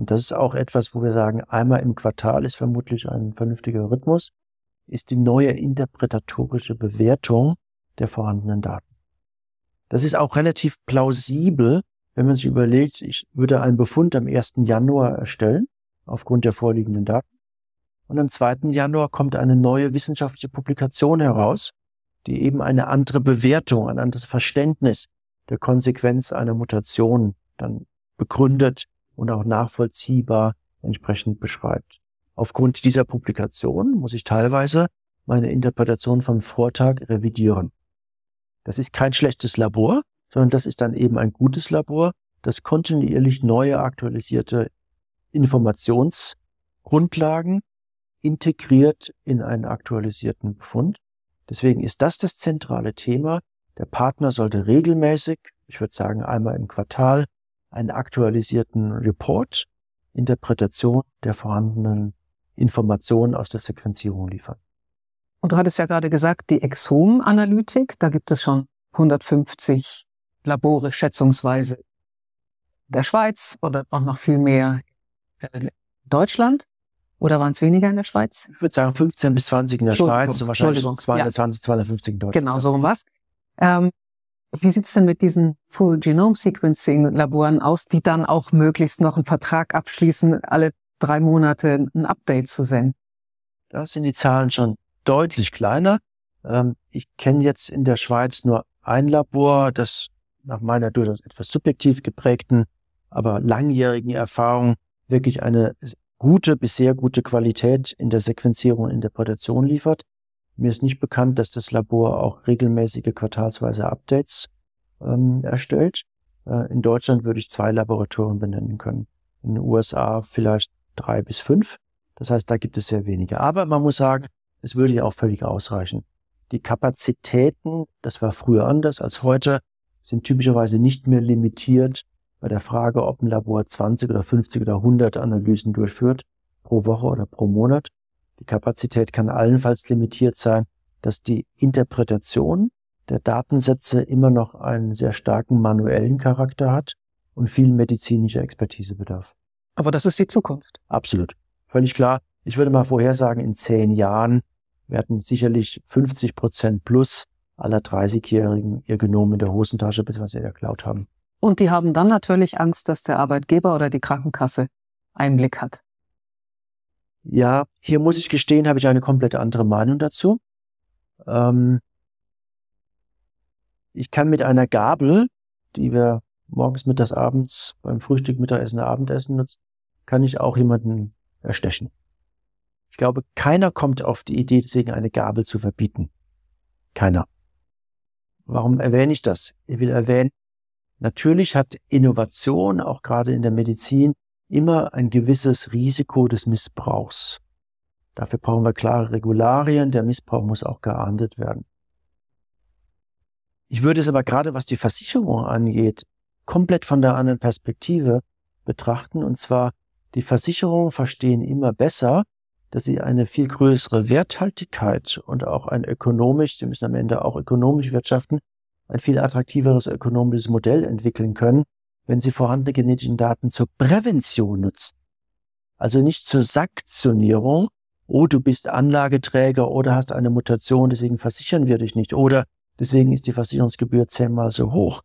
und das ist auch etwas, wo wir sagen, einmal im Quartal ist vermutlich ein vernünftiger Rhythmus, ist die neue interpretatorische Bewertung der vorhandenen Daten. Das ist auch relativ plausibel, wenn man sich überlegt, ich würde einen Befund am 1. Januar erstellen, aufgrund der vorliegenden Daten. Und am 2. Januar kommt eine neue wissenschaftliche Publikation heraus, die eben eine andere Bewertung, ein anderes Verständnis der Konsequenz einer Mutation dann begründet und auch nachvollziehbar entsprechend beschreibt. Aufgrund dieser Publikation muss ich teilweise meine Interpretation vom Vortag revidieren. Das ist kein schlechtes Labor, sondern das ist dann eben ein gutes Labor, das kontinuierlich neue aktualisierte Informationsgrundlagen integriert in einen aktualisierten Befund. Deswegen ist das das zentrale Thema. Der Partner sollte regelmäßig, ich würde sagen einmal im Quartal, einen aktualisierten Report, Interpretation der vorhandenen Informationen aus der Sequenzierung liefern. Und du hattest ja gerade gesagt, die Exom-Analytik, da gibt es schon 150 Labore schätzungsweise in der Schweiz oder auch noch viel mehr in Deutschland. Oder waren es weniger in der Schweiz? Ich würde sagen 15 bis 20 in der Schweiz und wahrscheinlich 220, ja. 250 in Deutschland. Genau, so um was. Ähm, wie sieht's denn mit diesen Full Genome Sequencing Laboren aus, die dann auch möglichst noch einen Vertrag abschließen, alle drei Monate ein Update zu senden? Da sind die Zahlen schon deutlich kleiner. Ähm, ich kenne jetzt in der Schweiz nur ein Labor, das nach meiner durchaus etwas subjektiv geprägten, aber langjährigen Erfahrung wirklich eine gute bis sehr gute Qualität in der Sequenzierung und Interpretation liefert. Mir ist nicht bekannt, dass das Labor auch regelmäßige quartalsweise Updates ähm, erstellt. Äh, in Deutschland würde ich zwei Laboratorien benennen können. In den USA vielleicht drei bis fünf. Das heißt, da gibt es sehr wenige. Aber man muss sagen, es würde ja auch völlig ausreichen. Die Kapazitäten, das war früher anders als heute, sind typischerweise nicht mehr limitiert bei der Frage, ob ein Labor 20 oder 50 oder 100 Analysen durchführt pro Woche oder pro Monat, die Kapazität kann allenfalls limitiert sein, dass die Interpretation der Datensätze immer noch einen sehr starken manuellen Charakter hat und viel medizinischer Expertise bedarf. Aber das ist die Zukunft. Absolut. Völlig klar. Ich würde mal vorhersagen, in zehn Jahren werden sicherlich 50 Prozent plus aller 30-Jährigen ihr Genom in der Hosentasche bzw. in der Cloud haben. Und die haben dann natürlich Angst, dass der Arbeitgeber oder die Krankenkasse Einblick hat. Ja, hier muss ich gestehen, habe ich eine komplett andere Meinung dazu. Ähm, ich kann mit einer Gabel, die wir morgens, mittags, abends beim Frühstück, Mittagessen, Abendessen nutzen, kann ich auch jemanden erstechen. Ich glaube, keiner kommt auf die Idee, deswegen eine Gabel zu verbieten. Keiner. Warum erwähne ich das? Ich will erwähnen, natürlich hat Innovation auch gerade in der Medizin immer ein gewisses Risiko des Missbrauchs. Dafür brauchen wir klare Regularien, der Missbrauch muss auch geahndet werden. Ich würde es aber gerade, was die Versicherung angeht, komplett von der anderen Perspektive betrachten, und zwar die Versicherungen verstehen immer besser, dass sie eine viel größere Werthaltigkeit und auch ein ökonomisch, sie müssen am Ende auch ökonomisch wirtschaften, ein viel attraktiveres ökonomisches Modell entwickeln können, wenn Sie vorhandene genetische Daten zur Prävention nutzen. Also nicht zur Sanktionierung, oh, du bist Anlageträger oder hast eine Mutation, deswegen versichern wir dich nicht oder deswegen ist die Versicherungsgebühr zehnmal so hoch,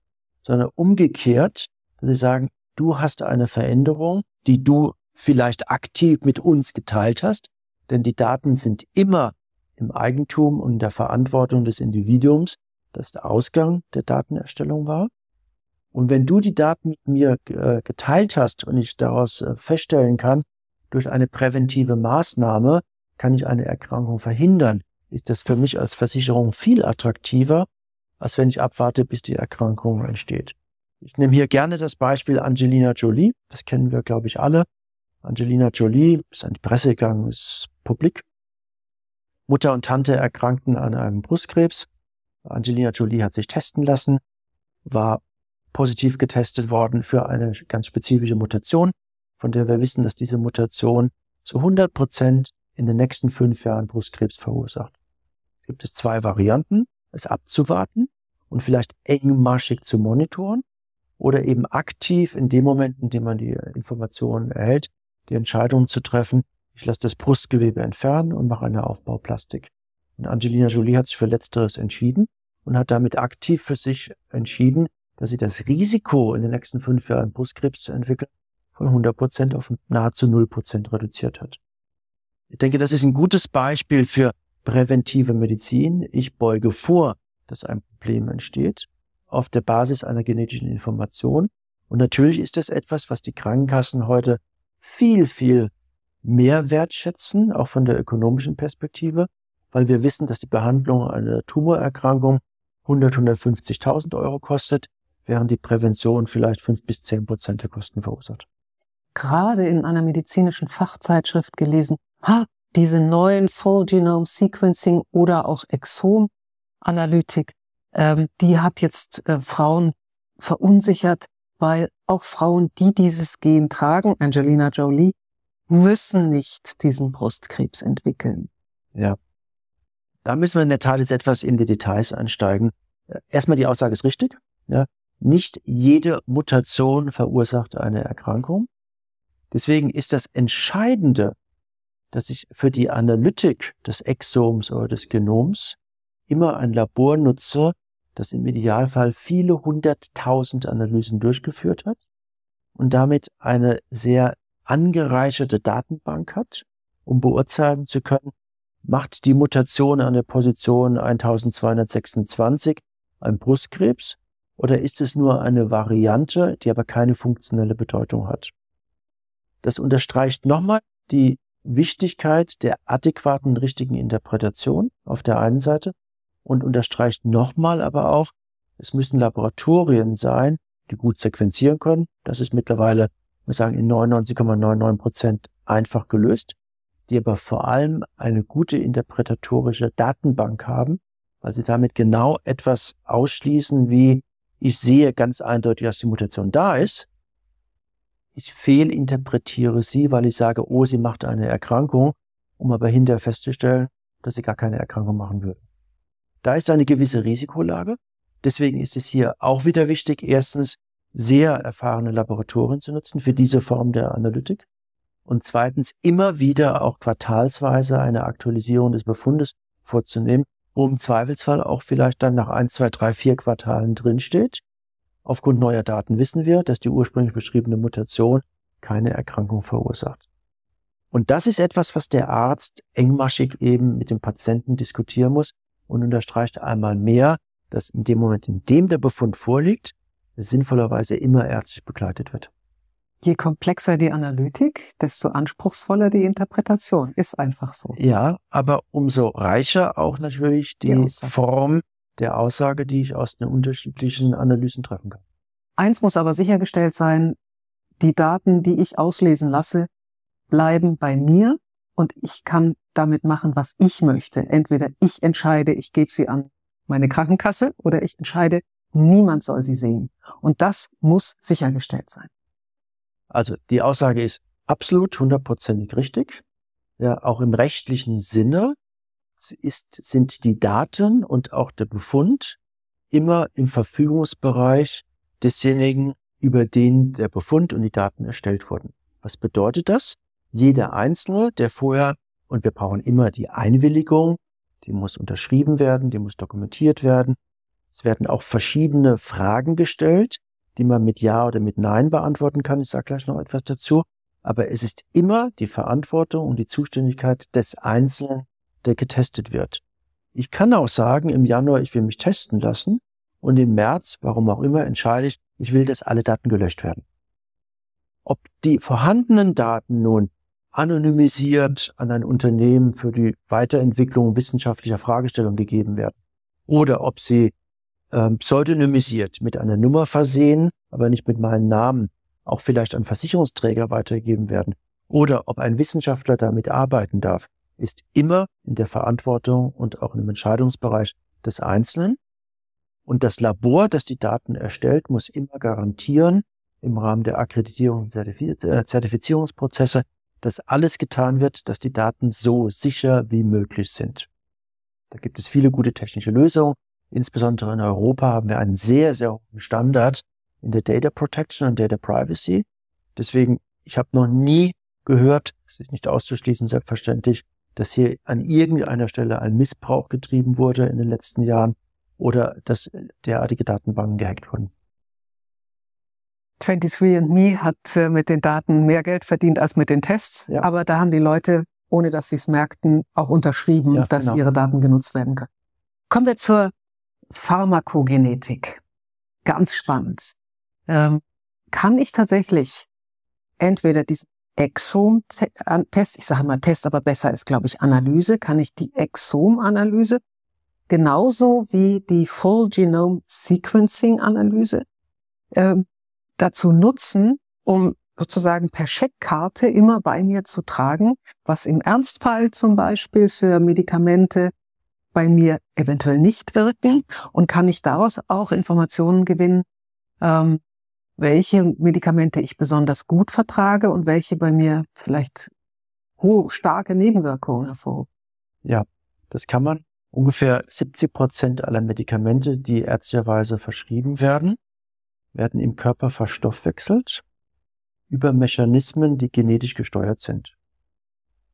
sondern umgekehrt, dass Sie sagen, du hast eine Veränderung, die du vielleicht aktiv mit uns geteilt hast, denn die Daten sind immer im Eigentum und der Verantwortung des Individuums, das der Ausgang der Datenerstellung war. Und wenn du die Daten mit mir äh, geteilt hast und ich daraus äh, feststellen kann, durch eine präventive Maßnahme kann ich eine Erkrankung verhindern, ist das für mich als Versicherung viel attraktiver, als wenn ich abwarte, bis die Erkrankung entsteht. Ich nehme hier gerne das Beispiel Angelina Jolie. Das kennen wir, glaube ich, alle. Angelina Jolie ist an die Presse gegangen, ist publik. Mutter und Tante erkrankten an einem Brustkrebs. Angelina Jolie hat sich testen lassen, war positiv getestet worden für eine ganz spezifische Mutation, von der wir wissen, dass diese Mutation zu 100 Prozent in den nächsten fünf Jahren Brustkrebs verursacht. gibt es zwei Varianten, es abzuwarten und vielleicht engmaschig zu monitoren oder eben aktiv in dem Moment, in dem man die Informationen erhält, die Entscheidung zu treffen, ich lasse das Brustgewebe entfernen und mache eine Aufbauplastik. Und Angelina Jolie hat sich für Letzteres entschieden und hat damit aktiv für sich entschieden, dass sie das Risiko, in den nächsten fünf Jahren Brustkrebs zu entwickeln, von 100 Prozent auf nahezu 0 Prozent reduziert hat. Ich denke, das ist ein gutes Beispiel für präventive Medizin. Ich beuge vor, dass ein Problem entsteht auf der Basis einer genetischen Information. Und natürlich ist das etwas, was die Krankenkassen heute viel, viel mehr wertschätzen, auch von der ökonomischen Perspektive, weil wir wissen, dass die Behandlung einer Tumorerkrankung 100, 150.000 Euro kostet während die Prävention vielleicht fünf bis zehn Prozent der Kosten verursacht. Gerade in einer medizinischen Fachzeitschrift gelesen, ha, diese neuen Full Genome Sequencing oder auch Exom-Analytik, ähm, die hat jetzt äh, Frauen verunsichert, weil auch Frauen, die dieses Gen tragen, Angelina Jolie, müssen nicht diesen Brustkrebs entwickeln. Ja. Da müssen wir in der Tat jetzt etwas in die Details einsteigen. Äh, erstmal die Aussage ist richtig. Ja, nicht jede Mutation verursacht eine Erkrankung. Deswegen ist das Entscheidende, dass ich für die Analytik des Exoms oder des Genoms immer ein Labor nutze, das im Idealfall viele hunderttausend Analysen durchgeführt hat und damit eine sehr angereicherte Datenbank hat, um beurteilen zu können, macht die Mutation an der Position 1226 ein Brustkrebs oder ist es nur eine Variante, die aber keine funktionelle Bedeutung hat? Das unterstreicht nochmal die Wichtigkeit der adäquaten, richtigen Interpretation auf der einen Seite und unterstreicht nochmal aber auch, es müssen Laboratorien sein, die gut sequenzieren können. Das ist mittlerweile, wir sagen, in 99,99 Prozent einfach gelöst, die aber vor allem eine gute interpretatorische Datenbank haben, weil sie damit genau etwas ausschließen wie ich sehe ganz eindeutig, dass die Mutation da ist. Ich fehlinterpretiere sie, weil ich sage, oh, sie macht eine Erkrankung, um aber hinterher festzustellen, dass sie gar keine Erkrankung machen würde. Da ist eine gewisse Risikolage. Deswegen ist es hier auch wieder wichtig, erstens sehr erfahrene Laboratorien zu nutzen für diese Form der Analytik und zweitens immer wieder auch quartalsweise eine Aktualisierung des Befundes vorzunehmen, wo im Zweifelsfall auch vielleicht dann nach 1, 2, 3, 4 Quartalen drinsteht. Aufgrund neuer Daten wissen wir, dass die ursprünglich beschriebene Mutation keine Erkrankung verursacht. Und das ist etwas, was der Arzt engmaschig eben mit dem Patienten diskutieren muss und unterstreicht einmal mehr, dass in dem Moment, in dem der Befund vorliegt, sinnvollerweise immer ärztlich begleitet wird. Je komplexer die Analytik, desto anspruchsvoller die Interpretation. Ist einfach so. Ja, aber umso reicher auch natürlich die, die Form der Aussage, die ich aus den unterschiedlichen Analysen treffen kann. Eins muss aber sichergestellt sein, die Daten, die ich auslesen lasse, bleiben bei mir und ich kann damit machen, was ich möchte. Entweder ich entscheide, ich gebe sie an meine Krankenkasse oder ich entscheide, niemand soll sie sehen. Und das muss sichergestellt sein. Also die Aussage ist absolut hundertprozentig richtig. Ja, auch im rechtlichen Sinne ist, sind die Daten und auch der Befund immer im Verfügungsbereich desjenigen, über den der Befund und die Daten erstellt wurden. Was bedeutet das? Jeder Einzelne, der vorher, und wir brauchen immer die Einwilligung, die muss unterschrieben werden, die muss dokumentiert werden. Es werden auch verschiedene Fragen gestellt, die man mit Ja oder mit Nein beantworten kann. Ich sage gleich noch etwas dazu. Aber es ist immer die Verantwortung und die Zuständigkeit des Einzelnen, der getestet wird. Ich kann auch sagen, im Januar, ich will mich testen lassen und im März, warum auch immer, entscheide ich, ich will, dass alle Daten gelöscht werden. Ob die vorhandenen Daten nun anonymisiert an ein Unternehmen für die Weiterentwicklung wissenschaftlicher Fragestellungen gegeben werden oder ob sie ähm, pseudonymisiert mit einer Nummer versehen, aber nicht mit meinem Namen, auch vielleicht an Versicherungsträger weitergegeben werden. Oder ob ein Wissenschaftler damit arbeiten darf, ist immer in der Verantwortung und auch im Entscheidungsbereich des Einzelnen. Und das Labor, das die Daten erstellt, muss immer garantieren, im Rahmen der Akkreditierung und äh, Zertifizierungsprozesse, dass alles getan wird, dass die Daten so sicher wie möglich sind. Da gibt es viele gute technische Lösungen, Insbesondere in Europa haben wir einen sehr, sehr hohen Standard in der Data Protection und Data Privacy. Deswegen, ich habe noch nie gehört, es ist nicht auszuschließen, selbstverständlich, dass hier an irgendeiner Stelle ein Missbrauch getrieben wurde in den letzten Jahren oder dass derartige Datenbanken gehackt wurden. 23andMe hat äh, mit den Daten mehr Geld verdient als mit den Tests, ja. aber da haben die Leute, ohne dass sie es merkten, auch unterschrieben, ja, dass genau. ihre Daten genutzt werden können. Kommen wir zur Pharmakogenetik. Ganz spannend. Ähm, kann ich tatsächlich entweder diesen Exom-Test, ich sage mal Test, aber besser ist, glaube ich, Analyse, kann ich die Exom-Analyse genauso wie die Full Genome Sequencing Analyse ähm, dazu nutzen, um sozusagen per Scheckkarte immer bei mir zu tragen, was im Ernstfall zum Beispiel für Medikamente bei mir eventuell nicht wirken und kann ich daraus auch Informationen gewinnen, ähm, welche Medikamente ich besonders gut vertrage und welche bei mir vielleicht hohe, starke Nebenwirkungen hervorrufen. Ja, das kann man. Ungefähr 70 Prozent aller Medikamente, die ärztlicherweise verschrieben werden, werden im Körper verstoffwechselt über Mechanismen, die genetisch gesteuert sind.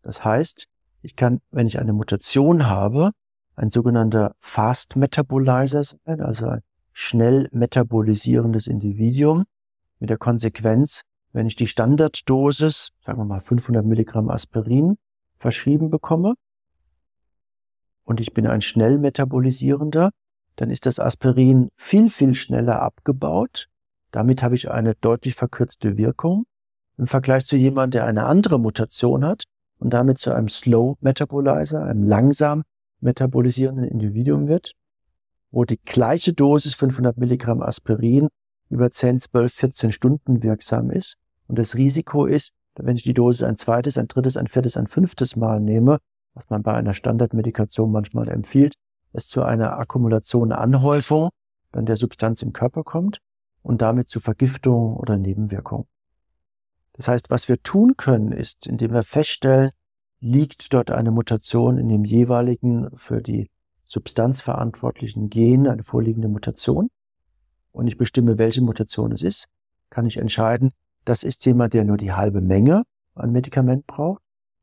Das heißt, ich kann, wenn ich eine Mutation habe, ein sogenannter Fast Metabolizer sein, also ein schnell metabolisierendes Individuum mit der Konsequenz, wenn ich die Standarddosis, sagen wir mal 500 Milligramm Aspirin, verschrieben bekomme und ich bin ein schnell metabolisierender, dann ist das Aspirin viel, viel schneller abgebaut. Damit habe ich eine deutlich verkürzte Wirkung im Vergleich zu jemandem, der eine andere Mutation hat und damit zu einem Slow Metabolizer, einem langsam metabolisierenden Individuum wird, wo die gleiche Dosis 500 Milligramm Aspirin über 10, 12, 14 Stunden wirksam ist. Und das Risiko ist, wenn ich die Dosis ein zweites, ein drittes, ein viertes, ein fünftes Mal nehme, was man bei einer Standardmedikation manchmal empfiehlt, es zu einer Akkumulation, Anhäufung dann der Substanz im Körper kommt und damit zu Vergiftung oder Nebenwirkung. Das heißt, was wir tun können, ist, indem wir feststellen, liegt dort eine Mutation in dem jeweiligen für die Substanz verantwortlichen Gen, eine vorliegende Mutation. Und ich bestimme, welche Mutation es ist, kann ich entscheiden, das ist jemand, der nur die halbe Menge an Medikament braucht,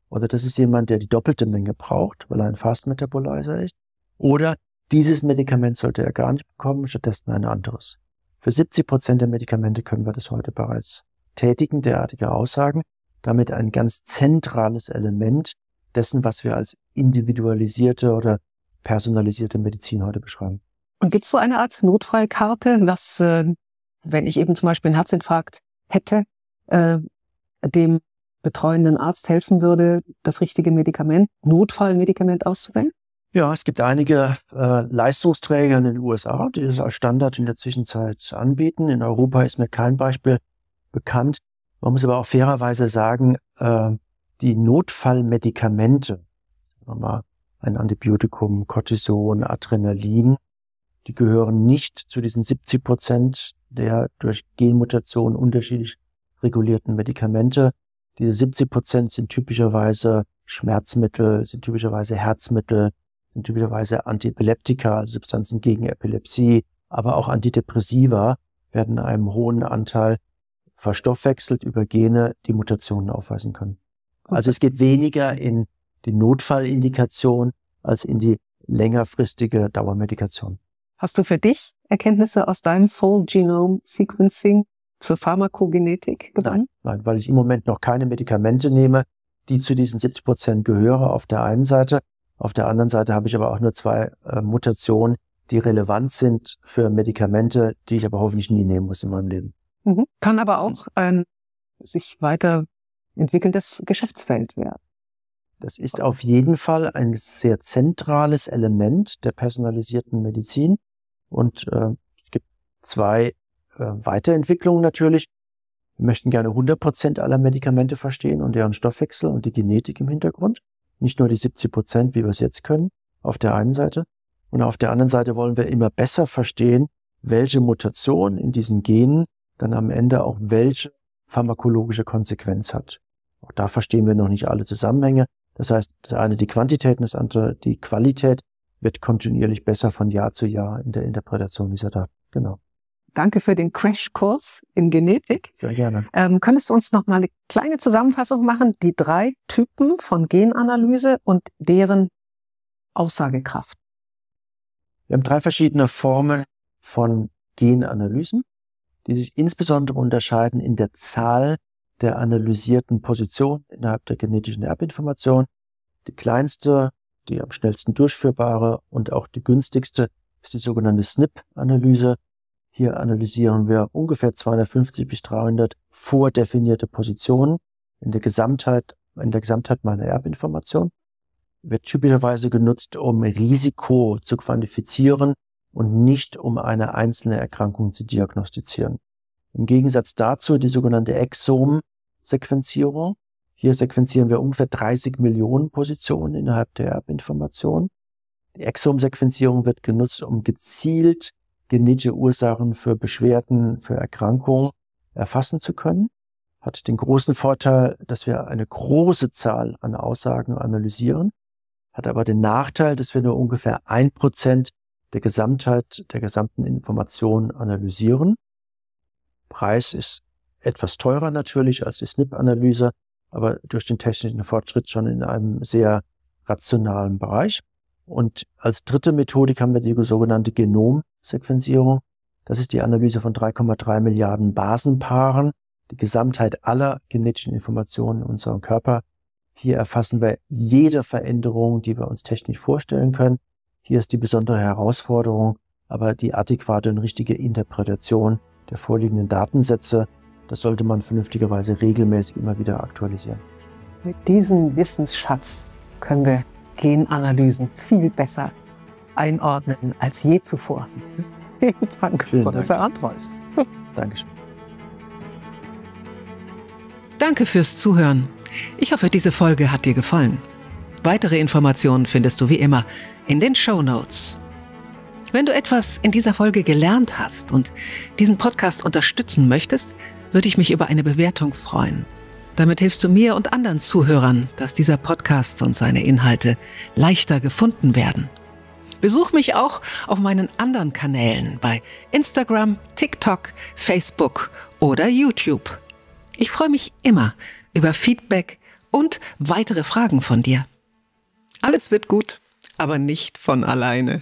oder das ist jemand, der die doppelte Menge braucht, weil er ein Fast Metabolizer ist, oder dieses Medikament sollte er gar nicht bekommen, stattdessen ein anderes. Für 70 Prozent der Medikamente können wir das heute bereits tätigen, derartige Aussagen damit ein ganz zentrales Element dessen, was wir als individualisierte oder personalisierte Medizin heute beschreiben. Und gibt es so eine Art Notfallkarte, Karte, dass, äh, wenn ich eben zum Beispiel einen Herzinfarkt hätte, äh, dem betreuenden Arzt helfen würde, das richtige Medikament, Notfallmedikament auszuwählen? Ja, es gibt einige äh, Leistungsträger in den USA, die das als Standard in der Zwischenzeit anbieten. In Europa ist mir kein Beispiel bekannt. Man muss aber auch fairerweise sagen, äh, die Notfallmedikamente, nochmal ein Antibiotikum, Cortison, Adrenalin, die gehören nicht zu diesen 70 Prozent der durch Genmutation unterschiedlich regulierten Medikamente. Diese 70 Prozent sind typischerweise Schmerzmittel, sind typischerweise Herzmittel, sind typischerweise Antiepileptika, also Substanzen gegen Epilepsie, aber auch Antidepressiva werden einem hohen Anteil verstoffwechselt über Gene, die Mutationen aufweisen können. Okay. Also es geht weniger in die Notfallindikation als in die längerfristige Dauermedikation. Hast du für dich Erkenntnisse aus deinem Full Genome Sequencing zur Pharmakogenetik gewonnen? Nein, nein, weil ich im Moment noch keine Medikamente nehme, die zu diesen 70 Prozent gehören auf der einen Seite. Auf der anderen Seite habe ich aber auch nur zwei äh, Mutationen, die relevant sind für Medikamente, die ich aber hoffentlich nie nehmen muss in meinem Leben. Mhm. Kann aber auch ein sich weiter entwickelndes Geschäftsfeld werden. Das ist auf jeden Fall ein sehr zentrales Element der personalisierten Medizin. Und äh, es gibt zwei äh, Weiterentwicklungen natürlich. Wir möchten gerne 100% Prozent aller Medikamente verstehen und deren Stoffwechsel und die Genetik im Hintergrund. Nicht nur die 70%, Prozent, wie wir es jetzt können, auf der einen Seite. Und auf der anderen Seite wollen wir immer besser verstehen, welche Mutation in diesen Genen dann am Ende auch welche pharmakologische Konsequenz hat. Auch da verstehen wir noch nicht alle Zusammenhänge. Das heißt, das eine die Quantität und das andere die Qualität wird kontinuierlich besser von Jahr zu Jahr in der Interpretation dieser Daten. Genau. Danke für den Crashkurs in Genetik. Sehr gerne. Ähm, könntest du uns noch mal eine kleine Zusammenfassung machen? Die drei Typen von Genanalyse und deren Aussagekraft. Wir haben drei verschiedene Formen von Genanalysen die sich insbesondere unterscheiden in der Zahl der analysierten Positionen innerhalb der genetischen Erbinformation. Die kleinste, die am schnellsten durchführbare und auch die günstigste ist die sogenannte SNP-Analyse. Hier analysieren wir ungefähr 250 bis 300 vordefinierte Positionen in der Gesamtheit, in der Gesamtheit meiner Erbinformation. Wird typischerweise genutzt, um Risiko zu quantifizieren und nicht um eine einzelne Erkrankung zu diagnostizieren. Im Gegensatz dazu die sogenannte Exom-Sequenzierung. Hier sequenzieren wir ungefähr 30 Millionen Positionen innerhalb der Erbinformation. Die Exom-Sequenzierung wird genutzt, um gezielt genetische Ursachen für Beschwerden, für Erkrankungen erfassen zu können. Hat den großen Vorteil, dass wir eine große Zahl an Aussagen analysieren, hat aber den Nachteil, dass wir nur ungefähr ein Prozent der Gesamtheit, der gesamten Information analysieren. Preis ist etwas teurer natürlich als die SNP-Analyse, aber durch den technischen Fortschritt schon in einem sehr rationalen Bereich. Und als dritte Methodik haben wir die sogenannte Genomsequenzierung. Das ist die Analyse von 3,3 Milliarden Basenpaaren, die Gesamtheit aller genetischen Informationen in unserem Körper. Hier erfassen wir jede Veränderung, die wir uns technisch vorstellen können. Hier ist die besondere Herausforderung aber die adäquate und richtige Interpretation der vorliegenden Datensätze. Das sollte man vernünftigerweise regelmäßig immer wieder aktualisieren. Mit diesem Wissensschatz können wir Genanalysen viel besser einordnen als je zuvor. Danke, Vielen Professor Dank. Andrews. Dankeschön. Danke fürs Zuhören. Ich hoffe, diese Folge hat dir gefallen. Weitere Informationen findest du wie immer in den Show Notes. Wenn du etwas in dieser Folge gelernt hast und diesen Podcast unterstützen möchtest, würde ich mich über eine Bewertung freuen. Damit hilfst du mir und anderen Zuhörern, dass dieser Podcast und seine Inhalte leichter gefunden werden. Besuch mich auch auf meinen anderen Kanälen bei Instagram, TikTok, Facebook oder YouTube. Ich freue mich immer über Feedback und weitere Fragen von dir. Alles wird gut aber nicht von alleine.